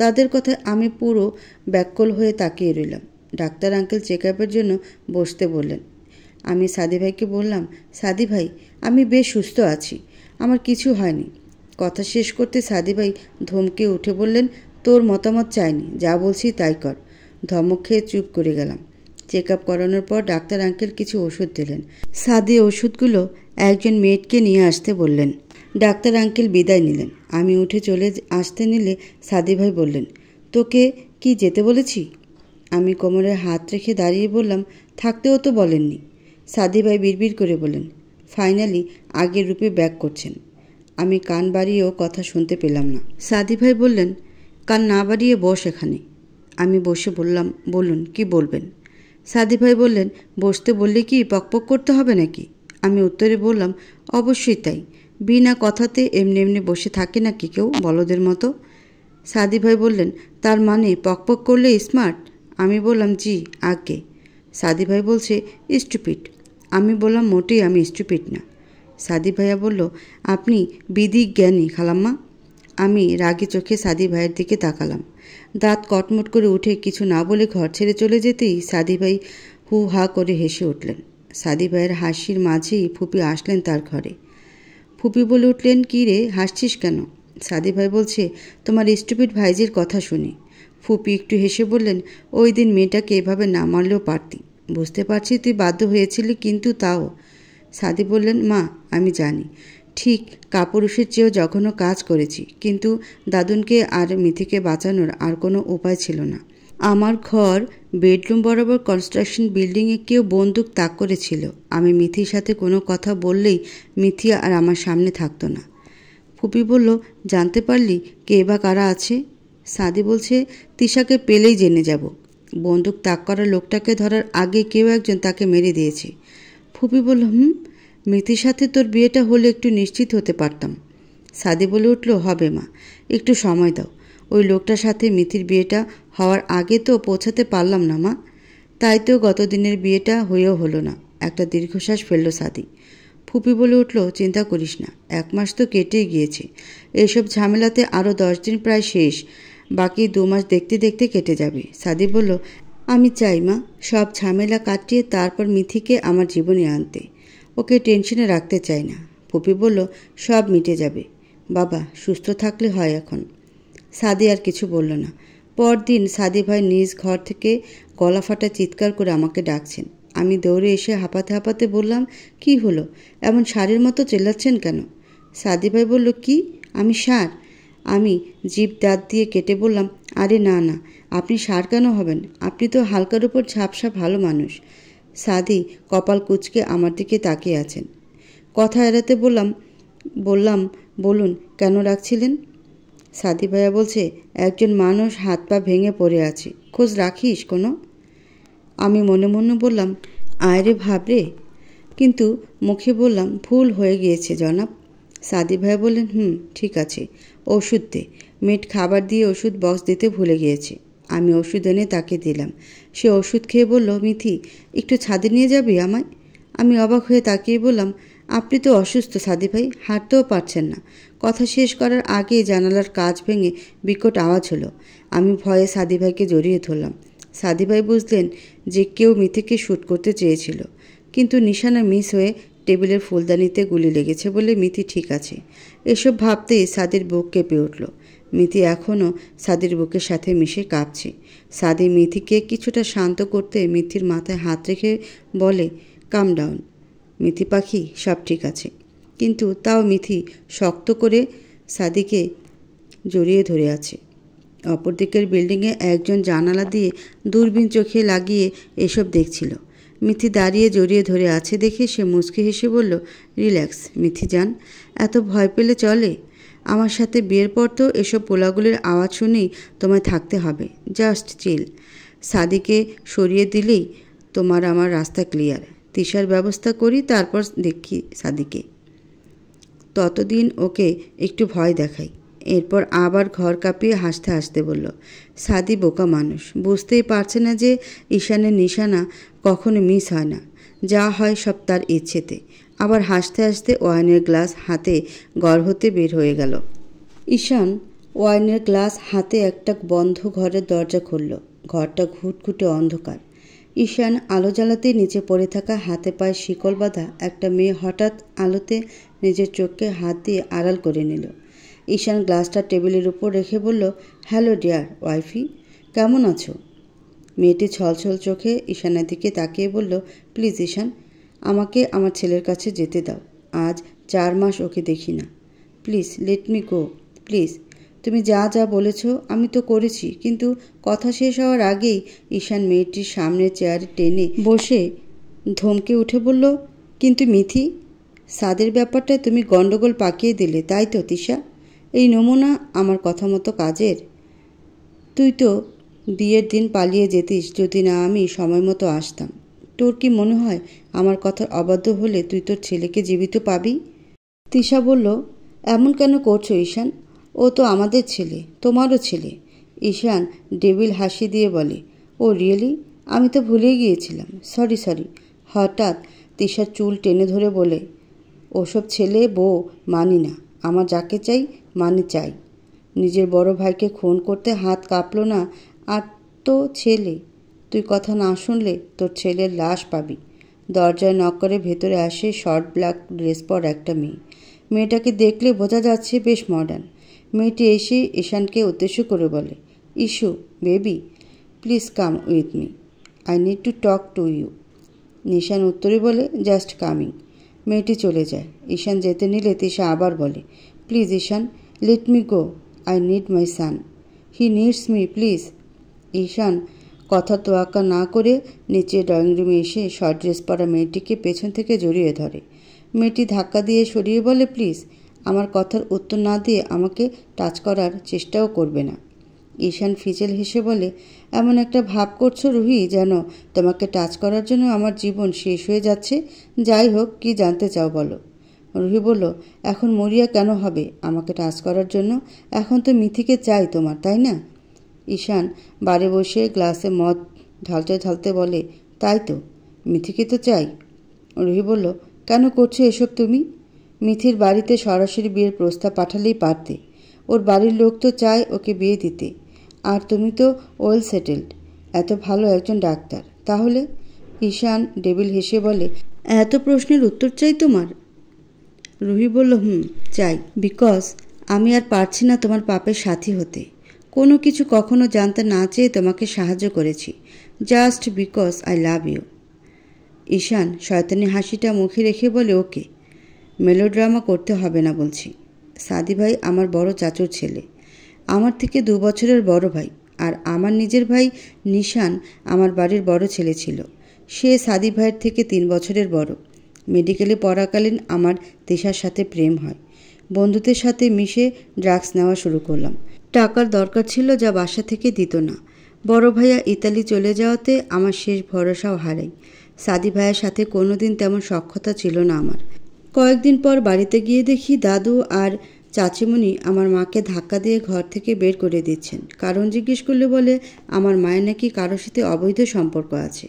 S1: তাদের কথায় আমি পুরো ব্যাকল হয়ে তাকিয়ে রইলাম ডাক্তার আঙ্কেল চেক আপের জন্য বসতে বললেন আমি সাদি ভাইকে বললাম সাদি ভাই আমি বেশ সুস্থ আছি আমার কিছু হয়নি কথা শেষ করতে ভাই ধমকে উঠে বললেন তোর মতামত চাইনি যা বলছি তাই কর ধমক খেয়ে চুপ করে গেলাম চেক আপ করানোর পর ডাক্তার আঙ্কেল কিছু ওষুধ দিলেন সাদি ওষুধগুলো একজন মেয়েটকে নিয়ে আসতে বললেন ডাক্তার আঙ্কেল বিদায় নিলেন আমি উঠে চলে আসতে নিলে সাদি ভাই বললেন তোকে কি যেতে বলেছি আমি কোমরে হাত রেখে দাঁড়িয়ে বললাম থাকতেও তো বলেননি সাদি ভাই বিড়বিড় করে বলেন ফাইনালি আগের রূপে ব্যাক করছেন আমি কান বাড়িয়েও কথা শুনতে পেলাম না সাদি ভাই বললেন কান না বাড়িয়ে বস এখানে আমি বসে বললাম বলুন কি বলবেন সাদি ভাই বললেন বসতে বললে কি পকপক করতে হবে নাকি আমি উত্তরে বললাম অবশ্যই তাই বিনা কথাতে এমনি এমনি বসে থাকে নাকি কেউ বলদের মতো সাদি ভাই বললেন তার মানে পকপক করলে স্মার্ট আমি বললাম জি আগে সাদি ভাই বলছে স্টুপিট আমি বললাম মোটেই আমি স্টুপিট না সাদি ভাইয়া বলল আপনি বিধি জ্ঞানী খালাম্মা আমি রাগে চোখে সাদি ভাইয়ের দিকে তাকালাম দাঁত কটমট করে উঠে কিছু না বলে ঘর ছেড়ে চলে যেতেই সাদি ভাই হু হা করে হেসে উঠলেন সাদি ভাইয়ের হাসির মাঝেই ফুপি আসলেন তার ঘরে ফুপি বলে উঠলেন কী রে হাসছিস কেন সাদি ভাই বলছে তোমার স্টুপিড ভাইজির কথা শুনি ফুপি একটু হেসে বললেন ওই দিন মেয়েটাকে এভাবে না মারলেও পারতি বুঝতে পারছি তুই বাধ্য হয়েছিলি কিন্তু তাও সাদি বললেন মা আমি জানি ঠিক কাপুরুষের চেয়েও জঘন্য কাজ করেছি কিন্তু দাদুনকে আর মিথিকে বাঁচানোর আর কোনো উপায় ছিল না আমার ঘর বেডরুম বরাবর কনস্ট্রাকশন বিল্ডিংয়ে কেউ বন্দুক তাক করেছিল আমি মিথির সাথে কোনো কথা বললেই মিথি আর আমার সামনে থাকতো না ফুপি বলল জানতে পারলি কে বা কারা আছে সাদি বলছে তিশাকে পেলেই জেনে যাব বন্দুক তাক করা লোকটাকে ধরার আগে কেউ একজন তাকে মেরে দিয়েছে ফুপি বলল হুম মিতির সাথে তোর বিয়েটা হলে একটু নিশ্চিত হতে পারতাম সাদি বলে উঠল হবে মা একটু সময় দাও ওই লোকটার সাথে মিথির বিয়েটা হওয়ার আগে তো পৌঁছাতে পারলাম না মা তাই তো গত দিনের বিয়েটা হয়েও হলো না একটা দীর্ঘশ্বাস ফেলল সাদি ফুপি বলে উঠল চিন্তা করিস না এক মাস তো কেটেই গিয়েছে এসব ঝামেলাতে আরও দশ দিন প্রায় শেষ বাকি দু মাস দেখতে দেখতে কেটে যাবে সাদি বলল আমি চাই মা সব ঝামেলা কাটিয়ে তারপর মিথিকে আমার জীবনে আনতে ওকে টেনশনে রাখতে চাই না পপি বলল সব মিটে যাবে বাবা সুস্থ থাকলে হয় এখন সাদি আর কিছু বলল না পরদিন সাদি ভাই নিজ ঘর থেকে গলা ফাটা চিৎকার করে আমাকে ডাকছেন আমি দৌড়ে এসে হাঁপাতে হাঁপাতে বললাম কি হলো এমন সারের মতো চেল্লাচ্ছেন কেন সাদি ভাই বলল কি আমি সার আমি জীব দাঁত দিয়ে কেটে বললাম আরে না না আপনি সার কেন হবেন আপনি তো হালকার উপর ঝাপসা ভালো মানুষ সাদি কপাল কুচকে আমার দিকে তাকিয়ে আছেন কথা এড়াতে বললাম বললাম বলুন কেন রাখছিলেন সাদি ভাইয়া বলছে একজন মানুষ হাত পা ভেঙে পড়ে আছে খোঁজ রাখিস কোনো আমি মনে মনে বললাম আয়রে ভাবরে কিন্তু মুখে বললাম ভুল হয়ে গিয়েছে জনাব সাদি ভাইয়া বললেন হুম ঠিক আছে ওষুধ দে মেট খাবার দিয়ে ওষুধ বক্স দিতে ভুলে গিয়েছে আমি ওষুধ এনে তাকে দিলাম সে ওষুধ খেয়ে বলল মিথি একটু ছাদে নিয়ে যাবি আমায় আমি অবাক হয়ে তাকিয়ে বললাম আপনি তো অসুস্থ সাদি ভাই হাঁটতেও পারছেন না কথা শেষ করার আগেই জানালার কাজ ভেঙে বিকট আওয়াজ হলো আমি ভয়ে সাদি ভাইকে জড়িয়ে ধরলাম সাদি ভাই বুঝলেন যে কেউ মিথিকে শ্যুট করতে চেয়েছিল কিন্তু নিশানা মিস হয়ে টেবিলের ফুলদানিতে গুলি লেগেছে বলে মিথি ঠিক আছে এসব ভাবতেই সাদির বুক কেঁপে উঠল মিথি এখনও সাদির বুকের সাথে মিশে কাঁপছে সাদি মিথিকে কিছুটা শান্ত করতে মিথির মাথায় হাত রেখে বলে কাম ডাউন মিথি পাখি সব ঠিক আছে কিন্তু তাও মিথি শক্ত করে সাদিকে জড়িয়ে ধরে আছে অপরদিকের বিল্ডিংয়ে একজন জানালা দিয়ে দূরবীন চোখে লাগিয়ে এসব দেখছিল মিথি দাঁড়িয়ে জড়িয়ে ধরে আছে দেখে সে মুচকে হেসে বলল রিল্যাক্স মিথি যান এত ভয় পেলে চলে আমার সাথে বিয়ের পর তো এসব পোলাগুলির আওয়াজ শুনেই তোমায় থাকতে হবে জাস্ট চিল সাদিকে সরিয়ে দিলেই তোমার আমার রাস্তা ক্লিয়ার তিসার ব্যবস্থা করি তারপর দেখি সাদিকে ততদিন ওকে একটু ভয় দেখাই এরপর আবার ঘর কাঁপিয়ে হাসতে হাসতে বলল সাদি বোকা মানুষ বুঝতেই পারছে না যে ঈশানের নিশানা কখনো মিস হয় না যা হয় সব তার ইচ্ছেতে আবার হাসতে হাসতে ওয়াইনের গ্লাস হাতে ঘর হতে বের হয়ে গেল ঈশান ওয়াইনের গ্লাস হাতে একটা বন্ধ ঘরের দরজা খুলল ঘরটা ঘুটঘুটে অন্ধকার ঈশান আলো জ্বালাতেই নিচে পড়ে থাকা হাতে পায়ে শিকল বাঁধা একটা মেয়ে হঠাৎ আলোতে নিজের চোখকে হাত দিয়ে আড়াল করে নিল ঈশান গ্লাসটা টেবিলের উপর রেখে বলল হ্যালো ডিয়ার ওয়াইফি কেমন আছো মেয়েটি ছলছল চোখে ঈশানের দিকে তাকিয়ে বলল প্লিজ ঈশান আমাকে আমার ছেলের কাছে যেতে দাও আজ চার মাস ওকে দেখি না please let me go please তুমি যা যা বলেছ আমি তো করেছি কিন্তু কথা শেষ হওয়ার আগেই ঈশান মেয়েটির সামনে চেয়ারে টেনে বসে ধমকে উঠে বলল কিন্তু মিথি সাদের ব্যাপারটা তুমি গণ্ডগোল পাকিয়ে দিলে তাই তো তিশা এই নমুনা আমার কথা মতো কাজের তুই তো বিয়ের দিন পালিয়ে যেতিস যদি না আমি সময় মতো আসতাম তোর কি মনে হয় আমার কথা অবাধ্য হলে তুই তোর ছেলেকে জীবিত পাবি তৃষা বলল এমন কেন করছো ঈশান ও তো আমাদের ছেলে তোমারও ছেলে ঈশান ডেবিল হাসি দিয়ে বলে ও রিয়েলি আমি তো ভুলে গিয়েছিলাম সরি সরি হঠাৎ তৃষার চুল টেনে ধরে বলে ওসব ছেলে বউ মানি না আমার যাকে চাই মানে চাই নিজের বড় ভাইকে খুন করতে হাত কাঁপল না আর তো ছেলে তুই কথা না শুনলে তোর ছেলের লাশ পাবি দরজায় নক করে ভেতরে আসে শর্ট ব্ল্যাক ড্রেস পর একটা মেয়ে মেয়েটাকে দেখলে বোঝা যাচ্ছে বেশ মডার্ন মেয়েটি এসে ঈশানকে উদ্দেশ্য করে বলে Ishu baby please come with me I need to talk to you Nishan উত্তরে বলে জাস্ট কামিং মেয়েটি চলে যায় ঈশান যেতে নিলে তিশা আবার বলে please Ishan let me go I need my son he needs me please Ishan কথা তোয়াক্কা না করে নিচে ড্রয়িং রুমে এসে শর্ট ড্রেস পরা মেয়েটিকে পেছন থেকে জড়িয়ে ধরে মেয়েটি ধাক্কা দিয়ে সরিয়ে বলে প্লিজ আমার কথার উত্তর না দিয়ে আমাকে টাচ করার চেষ্টাও করবে না ঈশান ফিজেল হেসে বলে এমন একটা ভাব করছো রুহি যেন তোমাকে টাচ করার জন্য আমার জীবন শেষ হয়ে যাচ্ছে যাই হোক কি জানতে চাও বলো রুহি বলল এখন মরিয়া কেন হবে আমাকে টাচ করার জন্য এখন তো মিথিকে চাই তোমার তাই না ঈশান বারে বসে গ্লাসে মদ ঢালতে ঢালতে বলে তাই তো মিথিকে তো চাই রুহি বলল কেন করছো এসব তুমি মিথির বাড়িতে সরাসরি বিয়ের প্রস্তাব পাঠালেই পারতে ওর বাড়ির লোক তো চায় ওকে বিয়ে দিতে আর তুমি তো ওয়েল সেটেলড এত ভালো একজন ডাক্তার তাহলে ঈশান ডেবিল হেসে বলে এত প্রশ্নের উত্তর চাই তোমার রুহি বলল হুম চাই বিকজ আমি আর পারছি না তোমার পাপের সাথী হতে কোনো কিছু কখনো জানতে না চেয়ে তোমাকে সাহায্য করেছি just because I love you Ishan শয়তানি হাসিটা মুখে রেখে বলে ওকে মেলোড্রামা করতে হবে না বলছি সাদি ভাই আমার বড় চাচুর ছেলে আমার থেকে দু বছরের বড় ভাই আর আমার নিজের ভাই নিশান আমার বাড়ির বড় ছেলে ছিল সে সাদি ভাইয়ের থেকে তিন বছরের বড় মেডিকেলে পড়াকালীন আমার তেশার সাথে প্রেম হয় বন্ধুদের সাথে মিশে ড্রাগস নেওয়া শুরু করলাম টাকার দরকার ছিল যা বাসা থেকে দিত না বড় ভাইয়া ইতালি চলে যাওয়াতে আমার শেষ ভরসাও হারাই সাদি ভাইয়ের সাথে কোনোদিন তেমন সক্ষতা ছিল না আমার কয়েকদিন পর বাড়িতে গিয়ে দেখি দাদু আর চাচিমণি আমার মাকে ধাক্কা দিয়ে ঘর থেকে বের করে দিচ্ছেন কারণ জিজ্ঞেস করলে বলে আমার মায়ের নাকি কারোর সাথে অবৈধ সম্পর্ক আছে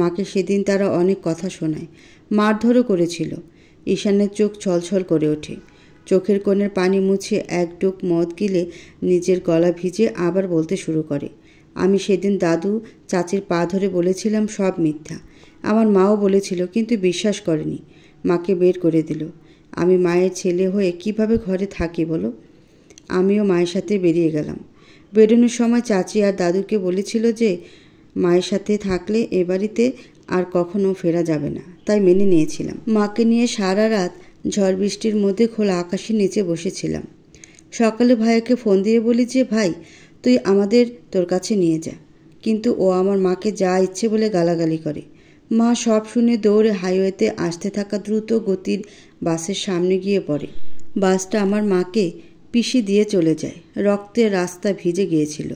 S1: মাকে সেদিন তারা অনেক কথা শোনায় মারধরও করেছিল ঈশানের চোখ ছলছল করে ওঠে চোখের কোণের পানি মুছে এক মদ গিলে নিজের গলা ভিজে আবার বলতে শুরু করে আমি সেদিন দাদু চাচির পা ধরে বলেছিলাম সব মিথ্যা আমার মাও বলেছিল কিন্তু বিশ্বাস করেনি মাকে বের করে দিল আমি মায়ের ছেলে হয়ে কিভাবে ঘরে থাকি বলো আমিও মায়ের সাথে বেরিয়ে গেলাম বেরোনোর সময় চাচি আর দাদুকে বলেছিল যে মায়ের সাথে থাকলে এ বাড়িতে আর কখনো ফেরা যাবে না তাই মেনে নিয়েছিলাম মাকে নিয়ে সারা রাত ঝড় বৃষ্টির মধ্যে খোলা আকাশের নিচে বসেছিলাম সকালে ভাইয়াকে ফোন দিয়ে বলি যে ভাই তুই আমাদের তোর কাছে নিয়ে যা কিন্তু ও আমার মাকে যা ইচ্ছে বলে গালাগালি করে মা সব শুনে দৌড়ে হাইওয়েতে আসতে থাকা দ্রুত গতির বাসের সামনে গিয়ে পড়ে বাসটা আমার মাকে পিষি দিয়ে চলে যায় রক্তের রাস্তা ভিজে গিয়েছিল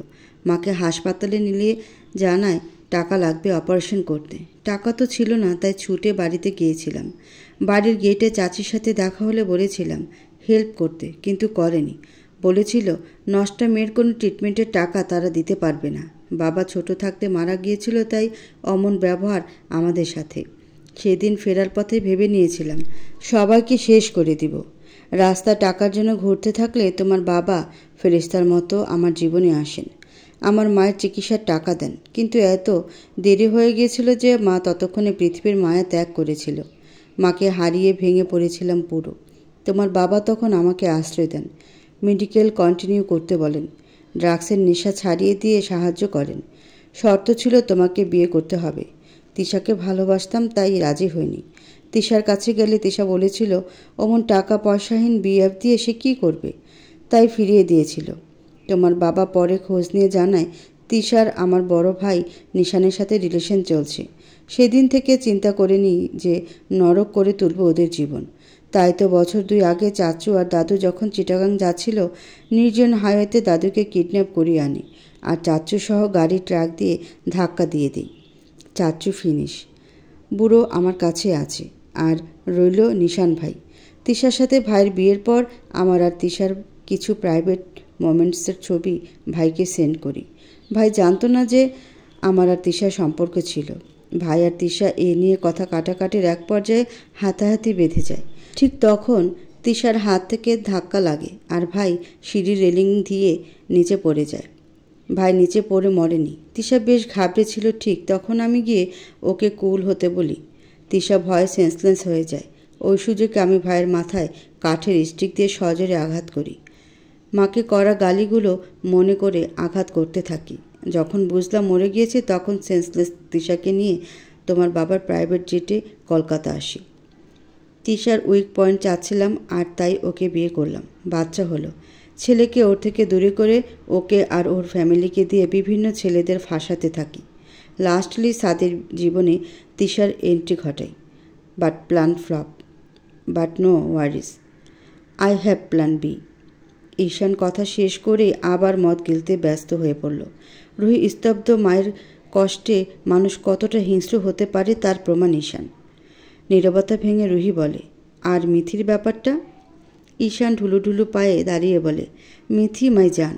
S1: মাকে হাসপাতালে নিয়ে জানায় টাকা লাগবে অপারেশন করতে টাকা তো ছিল না তাই ছুটে বাড়িতে গিয়েছিলাম বাড়ির গেটে চাচির সাথে দেখা হলে বলেছিলাম হেল্প করতে কিন্তু করেনি বলেছিল নষ্টা মেয়ের কোনো ট্রিটমেন্টের টাকা তারা দিতে পারবে না বাবা ছোট থাকতে মারা গিয়েছিল তাই অমন ব্যবহার আমাদের সাথে সেদিন ফেরার পথে ভেবে নিয়েছিলাম সবাইকে শেষ করে দিব রাস্তা টাকার জন্য ঘুরতে থাকলে তোমার বাবা ফেরিস্তার মতো আমার জীবনে আসেন আমার মায়ের চিকিৎসার টাকা দেন কিন্তু এত দেরি হয়ে গিয়েছিল যে মা ততক্ষণে পৃথিবীর মায়া ত্যাগ করেছিল মাকে হারিয়ে ভেঙে পড়েছিলাম পুরো তোমার বাবা তখন আমাকে আশ্রয় দেন মেডিকেল কন্টিনিউ করতে বলেন ড্রাগসের নেশা ছাড়িয়ে দিয়ে সাহায্য করেন শর্ত ছিল তোমাকে বিয়ে করতে হবে তিশাকে ভালোবাসতাম তাই রাজি হয়নি তিশার কাছে গেলে তিশা বলেছিল অমন টাকা পয়সাহীন বিয়ে দিয়ে সে কী করবে তাই ফিরিয়ে দিয়েছিল তোমার বাবা পরে খোঁজ নিয়ে জানায় তিশার আমার বড় ভাই নিশানের সাথে রিলেশন চলছে সেদিন থেকে চিন্তা করিনি যে নরক করে তুলব ওদের জীবন তাই তো বছর দুই আগে চাচু আর দাদু যখন চিটাগাং যাচ্ছিল নির্জন হাইওয়েতে দাদুকে কিডন্যাপ করিয়ে আনি আর চাচু সহ গাড়ি ট্রাক দিয়ে ধাক্কা দিয়ে দিই চাচু ফিনিশ বুড়ো আমার কাছে আছে আর রইল নিশান ভাই তিশার সাথে ভাইয়ের বিয়ের পর আমার আর তিশার কিছু প্রাইভেট মোমেন্টসের ছবি ভাইকে সেন্ড করি ভাই জানতো না যে আমার আর তিশার সম্পর্ক ছিল ভাই আর তৃষা এ নিয়ে কথা কাটাকাটির এক পর্যায়ে হাতাহাতি বেঁধে যায় ঠিক তখন তৃষার হাত থেকে ধাক্কা লাগে আর ভাই সিঁড়ির রেলিং দিয়ে নিচে পড়ে যায় ভাই নিচে পড়ে মরেনি তৃষা বেশ ঘাবড়ে ছিল ঠিক তখন আমি গিয়ে ওকে কুল হতে বলি তৃষা ভয় সেন্সলেস হয়ে যায় ওই সুযোগে আমি ভাইয়ের মাথায় কাঠের স্টিক দিয়ে সজরে আঘাত করি মাকে করা গালিগুলো মনে করে আঘাত করতে থাকি যখন বুঝলাম মরে গিয়েছে তখন সেন্সলেস তিশাকে নিয়ে তোমার বাবার প্রাইভেট জেটে কলকাতা আসি তিশার উইক পয়েন্ট চাচ্ছিলাম আর তাই ওকে বিয়ে করলাম বাচ্চা হলো ছেলেকে ওর থেকে দূরে করে ওকে আর ওর ফ্যামিলিকে দিয়ে বিভিন্ন ছেলেদের ফাঁসাতে থাকি লাস্টলি সাদের জীবনে তিশার এন্ট্রি ঘটাই but plan flop but no worries I have plan B Ishan কথা শেষ করে আবার মদ গিলতে ব্যস্ত হয়ে পড়ল রুহি স্তব্ধ মায়ের কষ্টে মানুষ কতটা হিংস্র হতে পারে তার প্রমাণ ঈশান নিরবতা ভেঙে রুহি বলে আর মিথির ব্যাপারটা ঈশান ঢুলুঢুলু পায়ে দাঁড়িয়ে বলে মিথি মাই যান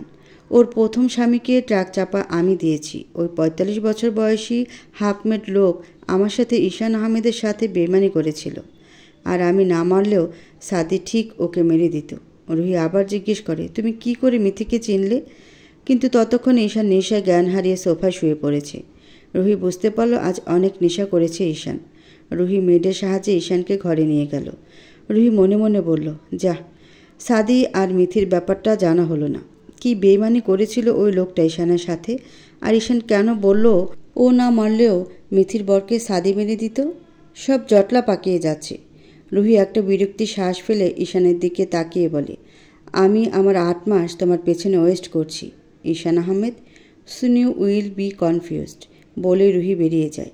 S1: ওর প্রথম স্বামীকে ট্রাক চাপা আমি দিয়েছি ওই পঁয়তাল্লিশ বছর বয়সী হাফমেড লোক আমার সাথে ঈশান আহমেদের সাথে বেমানি করেছিল আর আমি না মারলেও সাদি ঠিক ওকে মেরে দিত রুহি আবার জিজ্ঞেস করে তুমি কি করে মিথিকে চিনলে কিন্তু ততক্ষণে ঈশান নেশায় জ্ঞান হারিয়ে সোফায় শুয়ে পড়েছে রুহি বুঝতে পারল আজ অনেক নেশা করেছে ঈশান রুহি মেডের সাহায্যে ঈশানকে ঘরে নিয়ে গেল রুহি মনে মনে বলল যা সাদি আর মিথির ব্যাপারটা জানা হলো না কি বেইমানি করেছিল ওই লোকটা ঈশানের সাথে আর ঈশান কেন বলল ও না মারলেও মিথির বরকে সাদি মেরে দিত সব জটলা পাকিয়ে যাচ্ছে রুহি একটা বিরক্তি শ্বাস ফেলে ঈশানের দিকে তাকিয়ে বলে আমি আমার আট মাস তোমার পেছনে ওয়েস্ট করছি Ishan Ahmed soon you will be confused বলে রুহি বেরিয়ে যায়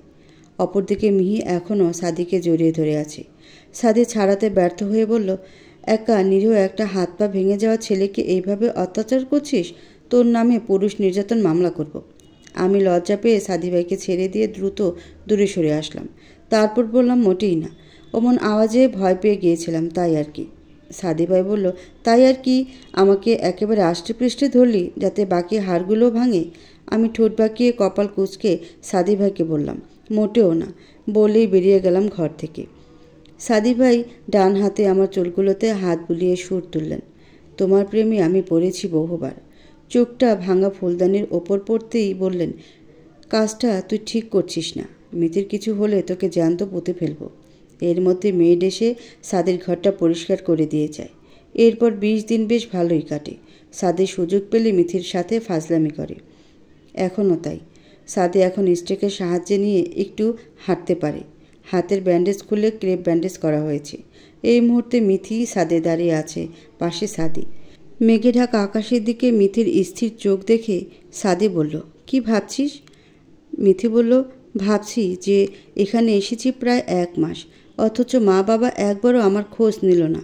S1: অপরদিকে মিহি এখনও সাদিকে জড়িয়ে ধরে আছে সাদি ছাড়াতে ব্যর্থ হয়ে বলল একা নিরীহ একটা হাত পা ভেঙে যাওয়া ছেলেকে এইভাবে অত্যাচার করছিস তোর নামে পুরুষ নির্যাতন মামলা করব। আমি লজ্জা পেয়ে সাদি ভাইকে ছেড়ে দিয়ে দ্রুত দূরে সরে আসলাম তারপর বললাম মোটেই না ওমন আওয়াজে ভয় পেয়ে গিয়েছিলাম তাই আর কি ভাই বলল তাই আর কি আমাকে একেবারে আষ্টেপৃষ্টে ধরলি যাতে বাকি হাড়গুলো ভাঙে আমি ঠোঁট বাঁকিয়ে কপাল কুচকে সাদিভাইকে বললাম মোটেও না বলেই বেরিয়ে গেলাম ঘর থেকে সাদিভাই ডান হাতে আমার চুলগুলোতে হাত বুলিয়ে সুর তুললেন তোমার প্রেমে আমি পড়েছি বহুবার চোখটা ভাঙা ফুলদানির ওপর পড়তেই বললেন কাজটা তুই ঠিক করছিস না মিতির কিছু হলে তোকে জ্যান্ত পুঁতে ফেলবো এর মধ্যে মেয়েড এসে সাদের ঘরটা পরিষ্কার করে দিয়ে যায় এরপর বিশ দিন বেশ ভালোই কাটে সাদে সুযোগ পেলে মিথির সাথে ফাজলামি করে এখনও তাই সাদে এখন স্টেকের সাহায্যে নিয়ে একটু হাঁটতে পারে হাতের ব্যান্ডেজ খুলে ক্রেপ ব্যান্ডেজ করা হয়েছে এই মুহূর্তে মিথি সাদে দাঁড়িয়ে আছে পাশে সাদি মেঘে ঢাকা আকাশের দিকে মিথির স্থির চোখ দেখে সাদে বলল কি ভাবছিস মিথি বলল ভাবছি যে এখানে এসেছি প্রায় এক মাস অথচ মা বাবা একবারও আমার খোঁজ নিল না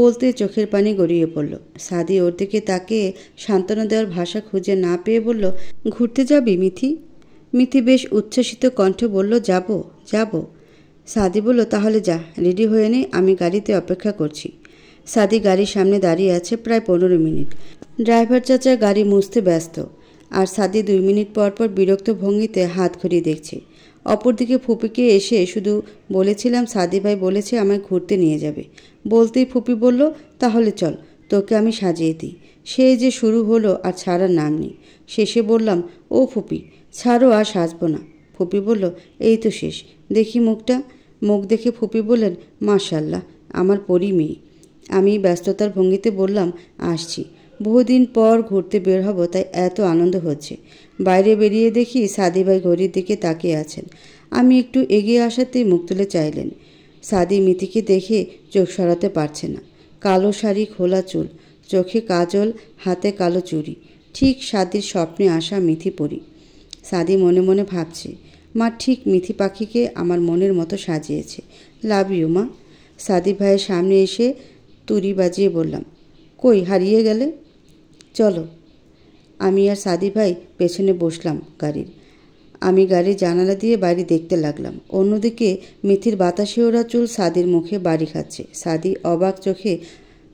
S1: বলতে চোখের পানি গড়িয়ে পড়ল সাদি ওর দিকে তাকে সান্ত্বনা দেওয়ার ভাষা খুঁজে না পেয়ে বলল ঘুরতে যাবি মিথি মিথি বেশ উচ্ছ্বসিত কণ্ঠে বলল যাব যাব সাদি বলল তাহলে যা রেডি হয়ে নে আমি গাড়িতে অপেক্ষা করছি সাদি গাড়ির সামনে দাঁড়িয়ে আছে প্রায় পনেরো মিনিট ড্রাইভার চাচা গাড়ি মুছতে ব্যস্ত আর সাদি দুই মিনিট পর পর বিরক্ত ভঙ্গিতে হাত ঘুরিয়ে দেখছে অপরদিকে ফুপিকে এসে শুধু বলেছিলাম সাদি ভাই বলেছে আমায় ঘুরতে নিয়ে যাবে বলতেই ফুপি বলল তাহলে চল তোকে আমি সাজিয়ে দিই সে যে শুরু হলো আর ছাড়ার নাম নেই শেষে বললাম ও ফুপি ছাড়ো আর সাজবো না ফুপি বলল এই তো শেষ দেখি মুখটা মুখ দেখে ফুপি বললেন মাশাল্লাহ আমার পরি মেয়ে আমি ব্যস্ততার ভঙ্গিতে বললাম আসছি বহুদিন পর ঘুরতে বের হব তাই এত আনন্দ হচ্ছে বাইরে বেরিয়ে দেখি সাদি ভাই ঘড়ির দিকে তাকিয়ে আছেন আমি একটু এগিয়ে আসাতেই মুখ তুলে চাইলেন সাদি মিতিকে দেখে চোখ সরাতে পারছে না কালো শাড়ি খোলা চুল চোখে কাজল হাতে কালো চুড়ি ঠিক সাদির স্বপ্নে আসা মিথি পরি সাদি মনে মনে ভাবছে মা ঠিক মিথি পাখিকে আমার মনের মতো সাজিয়েছে লাভ ইউ মা সাদি ভাইয়ের সামনে এসে তুড়ি বাজিয়ে বললাম কই হারিয়ে গেলে চলো আমি আর সাদি ভাই পেছনে বসলাম গাড়ির আমি গাড়ির জানালা দিয়ে বাড়ি দেখতে লাগলাম অন্যদিকে মিথির বাতাসে ওরা চুল সাদির মুখে বাড়ি খাচ্ছে সাদি অবাক চোখে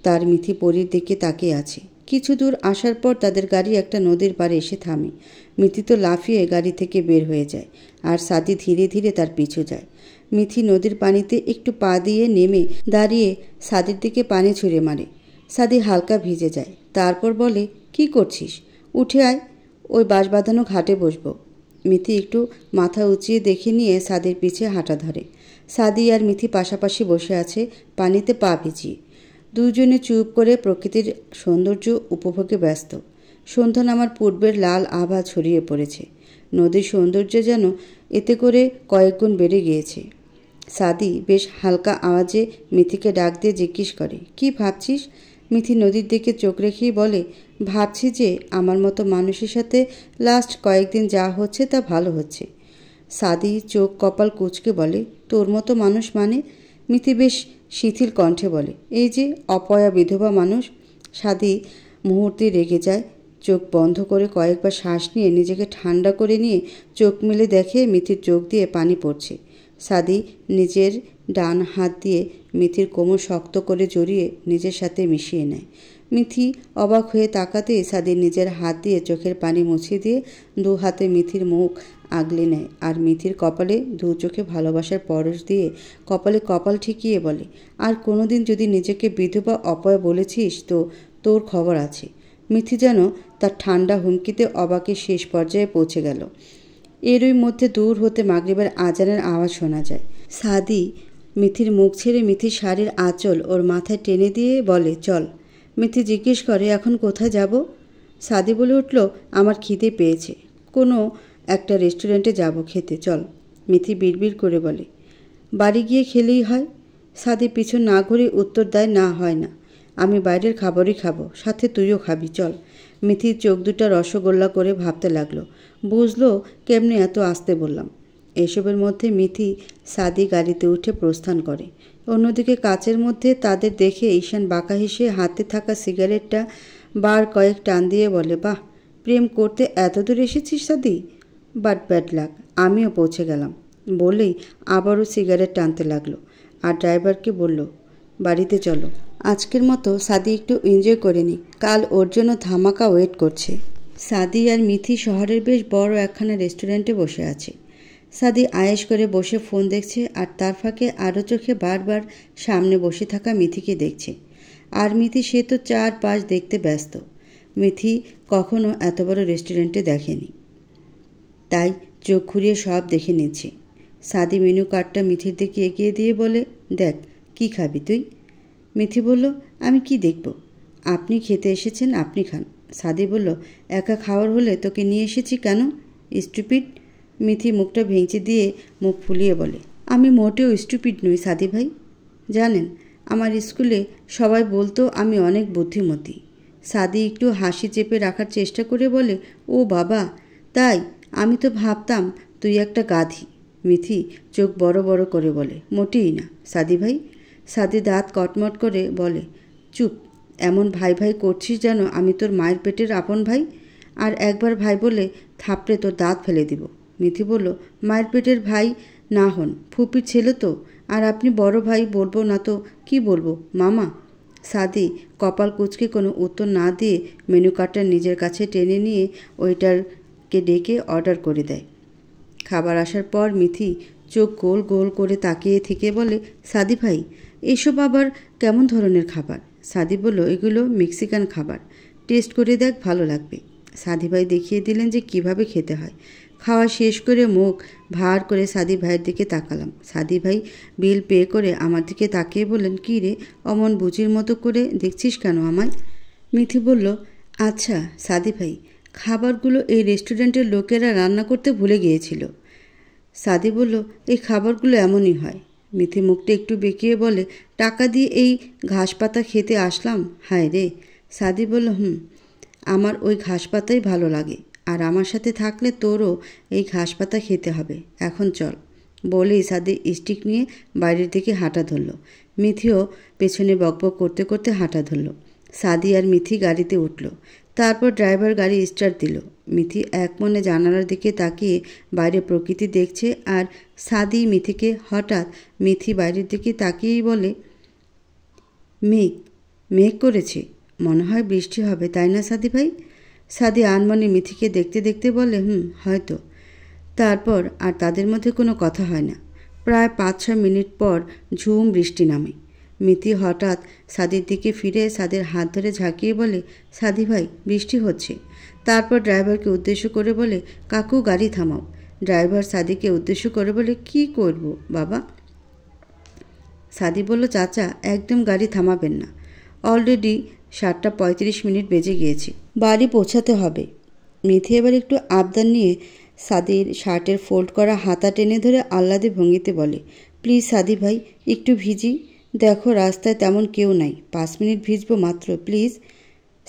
S1: তার মিথি পরির দিকে তাকিয়ে আছে কিছু দূর আসার পর তাদের গাড়ি একটা নদীর পাড়ে এসে থামে মিথি তো লাফিয়ে গাড়ি থেকে বের হয়ে যায় আর সাদি ধীরে ধীরে তার পিছু যায় মিথি নদীর পানিতে একটু পা দিয়ে নেমে দাঁড়িয়ে সাদির দিকে পানি ছুঁড়ে মারে সাদি হালকা ভিজে যায় তারপর বলে কি করছিস উঠে আয় ওই বাঁশ বাঁধানো ঘাটে বসবো মিথি একটু মাথা উঁচিয়ে দেখে নিয়ে সাদির পিছে হাঁটা ধরে সাদি আর মিথি পাশাপাশি বসে আছে পানিতে পা ভিজিয়ে দুজনে চুপ করে প্রকৃতির সৌন্দর্য উপভোগে ব্যস্ত সন্ধ্যা নামার পূর্বের লাল আভা ছড়িয়ে পড়েছে নদীর সৌন্দর্য যেন এতে করে কয়েকগুণ বেড়ে গিয়েছে সাদি বেশ হালকা আওয়াজে মিথিকে ডাক দিয়ে জিজ্ঞেস করে কি ভাবছিস মিথি নদীর দিকে চোখ রেখেই বলে ভাবছি যে আমার মতো মানুষের সাথে লাস্ট কয়েকদিন যা হচ্ছে তা ভালো হচ্ছে সাদি চোখ কপাল কুচকে বলে তোর মতো মানুষ মানে মিথি বেশ শিথিল কণ্ঠে বলে এই যে অপয়া বিধবা মানুষ সাদি মুহূর্তে রেগে যায় চোখ বন্ধ করে কয়েকবার শ্বাস নিয়ে নিজেকে ঠান্ডা করে নিয়ে চোখ মেলে দেখে মিথির চোখ দিয়ে পানি পড়ছে সাদি নিজের ডান হাত দিয়ে মিথির কোমর শক্ত করে জড়িয়ে নিজের সাথে মিশিয়ে নেয় মিথি অবাক হয়ে তাকাতে সাদিন নিজের হাত দিয়ে চোখের পানি মুছিয়ে দিয়ে দু হাতে মিথির মুখ আগলে নেয় আর মিথির কপালে দু চোখে ভালোবাসার পরশ দিয়ে কপালে কপাল ঠিকিয়ে বলে আর কোনোদিন যদি নিজেকে বিধবা অপয় বলেছিস তো তোর খবর আছে মিথি যেন তার ঠান্ডা হুমকিতে অবাকে শেষ পর্যায়ে পৌঁছে গেল এরই মধ্যে দূর হতে মাগরিবের আজানের আওয়াজ শোনা যায় সাদি মিথির মুখ ছেড়ে মিথির শাড়ির আঁচল ওর মাথায় টেনে দিয়ে বলে চল মিথি জিজ্ঞেস করে এখন কোথায় যাব সাদি বলে উঠল আমার খিদে পেয়েছে কোনো একটা রেস্টুরেন্টে যাব খেতে চল মিথি বিড়বিড় করে বলে বাড়ি গিয়ে খেলেই হয় সাদি পিছন না ঘুরে উত্তর দেয় না হয় না আমি বাইরের খাবারই খাবো সাথে তুইও খাবি চল মিথির চোখ দুটা রসগোল্লা করে ভাবতে লাগলো বুঝলো কেমনি এত আসতে বললাম এসবের মধ্যে মিথি সাদি গাড়িতে উঠে প্রস্থান করে অন্যদিকে কাচের মধ্যে তাদের দেখে ঈশান বাঁকা হেসে হাতে থাকা সিগারেটটা বার কয়েক টান দিয়ে বলে বাহ প্রেম করতে এত দূর এসেছিস দাদি বাট ব্যাড লাগ আমিও পৌঁছে গেলাম বলেই আবারও সিগারেট টানতে লাগলো আর ড্রাইভারকে বলল বাড়িতে চলো আজকের মতো সাদি একটু এনজয় করে নি কাল ওর জন্য ধামাকা ওয়েট করছে সাদি আর মিথি শহরের বেশ বড় একখানা রেস্টুরেন্টে বসে আছে সাদি আয়েশ করে বসে ফোন দেখছে আর তার ফাঁকে আরও চোখে বারবার সামনে বসে থাকা মিথিকে দেখছে আর মিথি সে তো চার পাঁচ দেখতে ব্যস্ত মিথি কখনো এত বড় রেস্টুরেন্টে দেখেনি তাই চোখ ঘুরিয়ে সব দেখে নিচ্ছে সাদি মেনু কার্ডটা মিথির দিকে এগিয়ে দিয়ে বলে দেখ কি খাবি তুই মিথি বলল আমি কি দেখব আপনি খেতে এসেছেন আপনি খান সাদি বলল একা খাওয়ার হলে তোকে নিয়ে এসেছি কেন স্টুপিড মিথি মুখটা ভেঙচে দিয়ে মুখ ফুলিয়ে বলে আমি মোটেও স্টুপিড নই সাদি ভাই জানেন আমার স্কুলে সবাই বলতো আমি অনেক বুদ্ধিমতী সাদি একটু হাসি চেপে রাখার চেষ্টা করে বলে ও বাবা তাই আমি তো ভাবতাম তুই একটা গাধি মিথি চোখ বড় বড় করে বলে মোটেই না সাদি ভাই সাদি দাঁত কটমট করে বলে চুপ এমন ভাই ভাই করছিস যেন আমি তোর মায়ের পেটের আপন ভাই আর একবার ভাই বলে থাপড়ে তোর দাঁত ফেলে দিব নিধি বলল মায়ের পেটের ভাই না হন ফুপির ছেলে তো আর আপনি বড় ভাই বলবো না তো কি বলবো মামা সাদি কপাল কুচকে কোনো উত্তর না দিয়ে মেনু কার্ডটা নিজের কাছে টেনে নিয়ে ওইটারকে ডেকে অর্ডার করে দেয় খাবার আসার পর মিথি চোখ গোল গোল করে তাকিয়ে থেকে বলে সাদি ভাই এসব আবার কেমন ধরনের খাবার সাদি বলল এগুলো মেক্সিকান খাবার টেস্ট করে দেখ ভালো লাগবে সাদি ভাই দেখিয়ে দিলেন যে কিভাবে খেতে হয় খাওয়া শেষ করে মুখ ভার করে সাদি ভাইয়ের দিকে তাকালাম সাদি ভাই বিল পে করে আমার দিকে তাকিয়ে বললেন কী রে অমন বুঝির মতো করে দেখছিস কেন আমায় মিথি বলল আচ্ছা সাদি ভাই খাবারগুলো এই রেস্টুরেন্টের লোকেরা রান্না করতে ভুলে গিয়েছিল সাদি বলল এই খাবারগুলো এমনই হয় মিথি মুখটা একটু বেঁকিয়ে বলে টাকা দিয়ে এই ঘাস পাতা খেতে আসলাম হায় রে সাদি বলল হুম আমার ওই ঘাস পাতাই ভালো লাগে আর আমার সাথে থাকলে তোরও এই ঘাস পাতা খেতে হবে এখন চল বলে ইসাদে স্টিক নিয়ে বাইরের দিকে হাঁটা ধরল মিথিও পেছনে বকবক করতে করতে হাঁটা ধরল সাদি আর মিথি গাড়িতে উঠল তারপর ড্রাইভার গাড়ি স্টার্ট দিল মিথি এক মনে জানালার দিকে তাকিয়ে বাইরে প্রকৃতি দেখছে আর সাদি মিথিকে হঠাৎ মিথি বাইরের দিকে তাকিয়েই বলে মেঘ মেঘ করেছে মনে হয় বৃষ্টি হবে তাই না সাদি ভাই সাদি আনমনে মিথিকে দেখতে দেখতে বলে হুম হয়তো তারপর আর তাদের মধ্যে কোনো কথা হয় না প্রায় পাঁচ ছয় মিনিট পর ঝুম বৃষ্টি নামে মিতি হঠাৎ সাদির দিকে ফিরে সাদের হাত ধরে ঝাঁকিয়ে বলে সাদি ভাই বৃষ্টি হচ্ছে তারপর ড্রাইভারকে উদ্দেশ্য করে বলে কাকু গাড়ি থামাও ড্রাইভার সাদিকে উদ্দেশ্য করে বলে কি করব বাবা সাদি বলল চাচা একদম গাড়ি থামাবেন না অলরেডি সাতটা পঁয়ত্রিশ মিনিট বেজে গিয়েছি বাড়ি পৌঁছাতে হবে মেথি এবার একটু আবদার নিয়ে সাদির শার্টের ফোল্ড করা হাতা টেনে ধরে আহ্লাদে ভঙ্গিতে বলে প্লিজ সাদি ভাই একটু ভিজি দেখো রাস্তায় তেমন কেউ নাই পাঁচ মিনিট ভিজবো মাত্র প্লিজ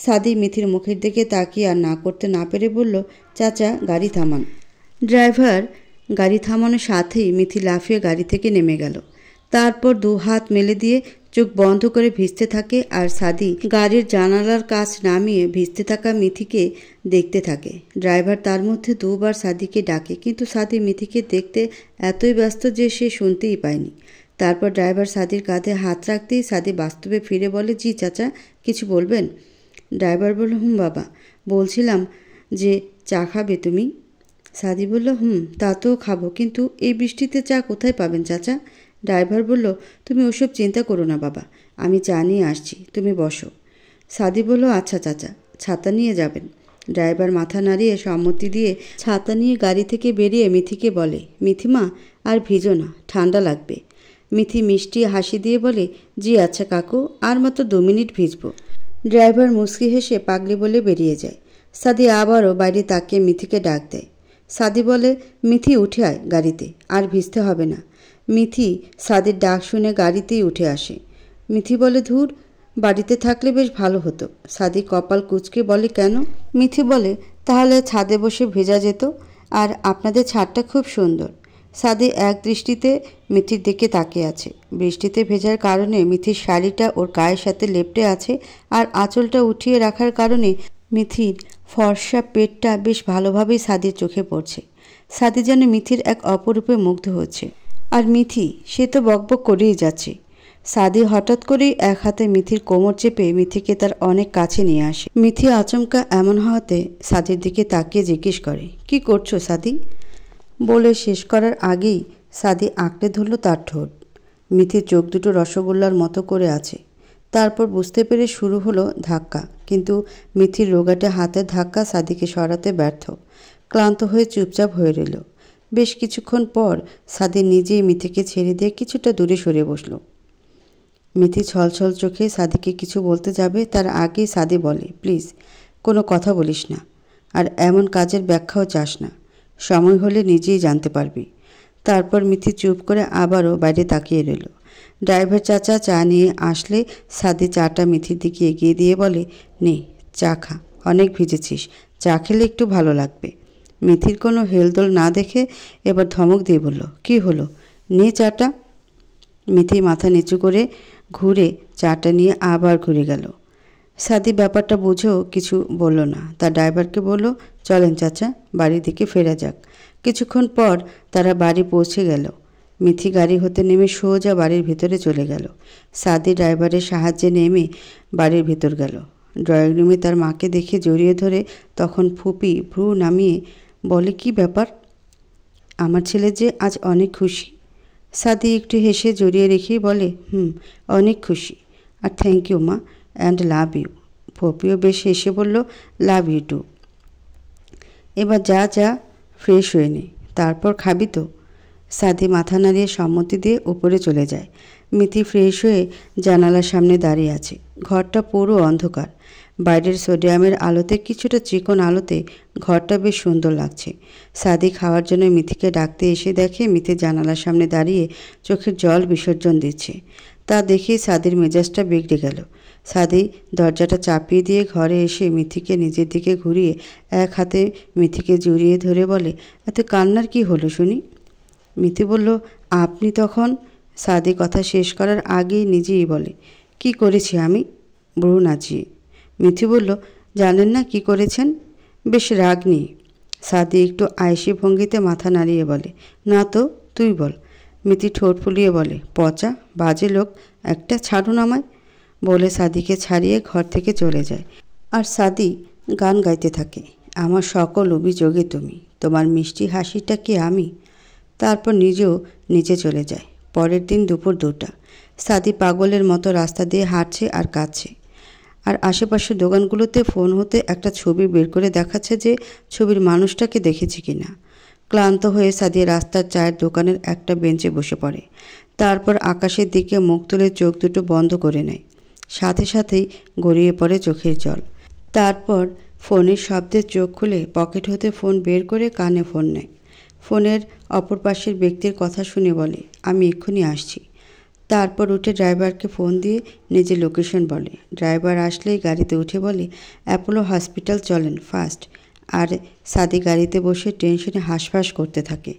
S1: সাদি মিথির মুখের দিকে তাকিয়ে আর না করতে না পেরে বলল চাচা গাড়ি থামান ড্রাইভার গাড়ি থামানোর সাথেই মিথি লাফিয়ে গাড়ি থেকে নেমে গেল তারপর দু হাত মেলে দিয়ে চোখ বন্ধ করে ভিজতে থাকে আর সাদি গাড়ির জানালার কাজ নামিয়ে ভিজতে থাকা মিথিকে দেখতে থাকে ড্রাইভার তার মধ্যে দুবার সাদিকে ডাকে কিন্তু সাদি মিথিকে দেখতে এতই ব্যস্ত যে সে শুনতেই পায়নি তারপর ড্রাইভার সাদির কাঁধে হাত রাখতেই সাদি বাস্তবে ফিরে বলে জি চাচা কিছু বলবেন ড্রাইভার বলল হুম বাবা বলছিলাম যে চা খাবে তুমি সাদি বলল হুম তা তো খাবো কিন্তু এই বৃষ্টিতে চা কোথায় পাবেন চাচা ড্রাইভার বলল তুমি ওসব চিন্তা করো না বাবা আমি চা নিয়ে আসছি তুমি বসো সাদি বলল আচ্ছা চাচা ছাতা নিয়ে যাবেন ড্রাইভার মাথা নাড়িয়ে সম্মতি দিয়ে ছাতা নিয়ে গাড়ি থেকে বেরিয়ে মিথিকে বলে মিথিমা আর ভিজো না ঠান্ডা লাগবে মিথি মিষ্টি হাসি দিয়ে বলে জি আচ্ছা কাকু আর মাত্র দু মিনিট ভিজব ড্রাইভার মুসকি হেসে পাগলি বলে বেরিয়ে যায় সাদি আবারও বাইরে তাকে মিথিকে ডাক দেয় সাদি বলে মিথি উঠে আয় গাড়িতে আর ভিজতে হবে না মিথি সাদের ডাক শুনে গাড়িতেই উঠে আসে মিথি বলে ধুর বাড়িতে থাকলে বেশ ভালো হতো সাদি কপাল কুচকে বলে কেন মিথি বলে তাহলে ছাদে বসে ভেজা যেত আর আপনাদের ছাদটা খুব সুন্দর সাদি এক দৃষ্টিতে মিথির দিকে তাকিয়ে আছে বৃষ্টিতে ভেজার কারণে মিথির শাড়িটা ওর গায়ের সাথে লেপটে আছে আর আঁচলটা উঠিয়ে রাখার কারণে মিথির ফর্সা পেটটা বেশ ভালোভাবেই সাদির চোখে পড়ছে সাদি যেন মিথির এক অপরূপে মুগ্ধ হচ্ছে আর মিথি সে তো বকবক করেই যাচ্ছে সাদি হঠাৎ করেই এক হাতে মিথির কোমর চেপে মিথিকে তার অনেক কাছে নিয়ে আসে মিথি আচমকা এমন হওয়াতে সাদির দিকে তাকিয়ে জিজ্ঞেস করে কি করছো সাদি বলে শেষ করার আগেই সাদি আঁকড়ে ধরল তার ঠোঁট মিথির চোখ দুটো রসগোল্লার মতো করে আছে তারপর বুঝতে পেরে শুরু হলো ধাক্কা কিন্তু মিথির রোগাটে হাতে ধাক্কা সাদিকে সরাতে ব্যর্থ ক্লান্ত হয়ে চুপচাপ হয়ে রইল বেশ কিছুক্ষণ পর সাদির নিজেই মিথিকে ছেড়ে দিয়ে কিছুটা দূরে সরে বসল মিথি ছলছল চোখে সাদিকে কিছু বলতে যাবে তার আগেই সাদি বলে প্লিজ কোনো কথা বলিস না আর এমন কাজের ব্যাখ্যাও চাস না সময় হলে নিজেই জানতে পারবি তারপর মিথি চুপ করে আবারও বাইরে তাকিয়ে রইল ড্রাইভার চাচা চা নিয়ে আসলে সাদি চাটা মিথির দিকে এগিয়ে দিয়ে বলে নে চা খা অনেক ভিজেছিস চা খেলে একটু ভালো লাগবে মেথির কোনো হেলদোল না দেখে এবার ধমক দিয়ে বলল কি হলো নে চাটা মেথি মাথা নিচু করে ঘুরে চাটা নিয়ে আবার ঘুরে গেল সাদি ব্যাপারটা বুঝেও কিছু বলল না তার ড্রাইভারকে বলল চলেন চাচা বাড়ি দিকে ফেরা যাক কিছুক্ষণ পর তারা বাড়ি পৌঁছে গেল মিথি গাড়ি হতে নেমে সোজা বাড়ির ভিতরে চলে গেল সাদি ড্রাইভারের সাহায্যে নেমে বাড়ির ভিতর গেল ড্রয়িং রুমে তার মাকে দেখে জড়িয়ে ধরে তখন ফুপি ভ্রু নামিয়ে বলে কি ব্যাপার আমার ছেলে যে আজ অনেক খুশি সাদি একটু হেসে জড়িয়ে রেখেই বলে হুম অনেক খুশি আর থ্যাংক ইউ মা অ্যান্ড লাভ ইউ পপিও বেশ হেসে বলল লাভ ইউ টু এবার যা যা ফ্রেশ হয়ে নে তারপর খাবি তো সাদি মাথা নাড়িয়ে সম্মতি দিয়ে উপরে চলে যায় মিতি ফ্রেশ হয়ে জানালার সামনে দাঁড়িয়ে আছে ঘরটা পুরো অন্ধকার বাইরের সোডিয়ামের আলোতে কিছুটা চিকন আলোতে ঘরটা বেশ সুন্দর লাগছে সাদি খাওয়ার জন্য মিথিকে ডাকতে এসে দেখে মিথি জানালার সামনে দাঁড়িয়ে চোখের জল বিসর্জন দিচ্ছে তা দেখেই সাদির মেজাজটা বিগড়ে গেল সাদি দরজাটা চাপিয়ে দিয়ে ঘরে এসে মিথিকে নিজের দিকে ঘুরিয়ে এক হাতে মিথিকে জড়িয়ে ধরে বলে এত কান্নার কি হলো শুনি মিথি বলল আপনি তখন সাদি কথা শেষ করার আগেই নিজেই বলে কি করেছি আমি ব্রু নাচিয়ে মিথি বলল জানেন না কি করেছেন বেশ রাগ নেই সাদি একটু আয়েসি ভঙ্গিতে মাথা নাড়িয়ে বলে না তো তুই বল মিথি ঠোঁট ফুলিয়ে বলে পচা বাজে লোক একটা ছাড়ুন আমায় বলে সাদিকে ছাড়িয়ে ঘর থেকে চলে যায় আর সাদি গান গাইতে থাকে আমার সকল অভিযোগে তুমি তোমার মিষ্টি হাসিটা কি আমি তারপর নিজেও নিচে চলে যায় পরের দিন দুপুর দুটা সাদি পাগলের মতো রাস্তা দিয়ে হাঁটছে আর কাঁদছে আর আশেপাশের দোকানগুলোতে ফোন হতে একটা ছবি বের করে দেখাচ্ছে যে ছবির মানুষটাকে দেখেছি কিনা ক্লান্ত হয়ে সাদিয়া রাস্তার চায়ের দোকানের একটা বেঞ্চে বসে পড়ে তারপর আকাশের দিকে মুখ তুলে চোখ দুটো বন্ধ করে নেয় সাথে সাথেই গড়িয়ে পড়ে চোখের জল তারপর ফোনের শব্দে চোখ খুলে পকেট হতে ফোন বের করে কানে ফোন নেয় ফোনের অপর পাশের ব্যক্তির কথা শুনে বলে আমি এক্ষুনি আসছি তারপর উঠে ড্রাইভারকে ফোন দিয়ে নিজের লোকেশন বলে ড্রাইভার আসলেই গাড়িতে উঠে বলে অ্যাপোলো হসপিটাল চলেন ফার্স্ট আর সাদি গাড়িতে বসে টেনশনে হাঁসফাঁস করতে থাকে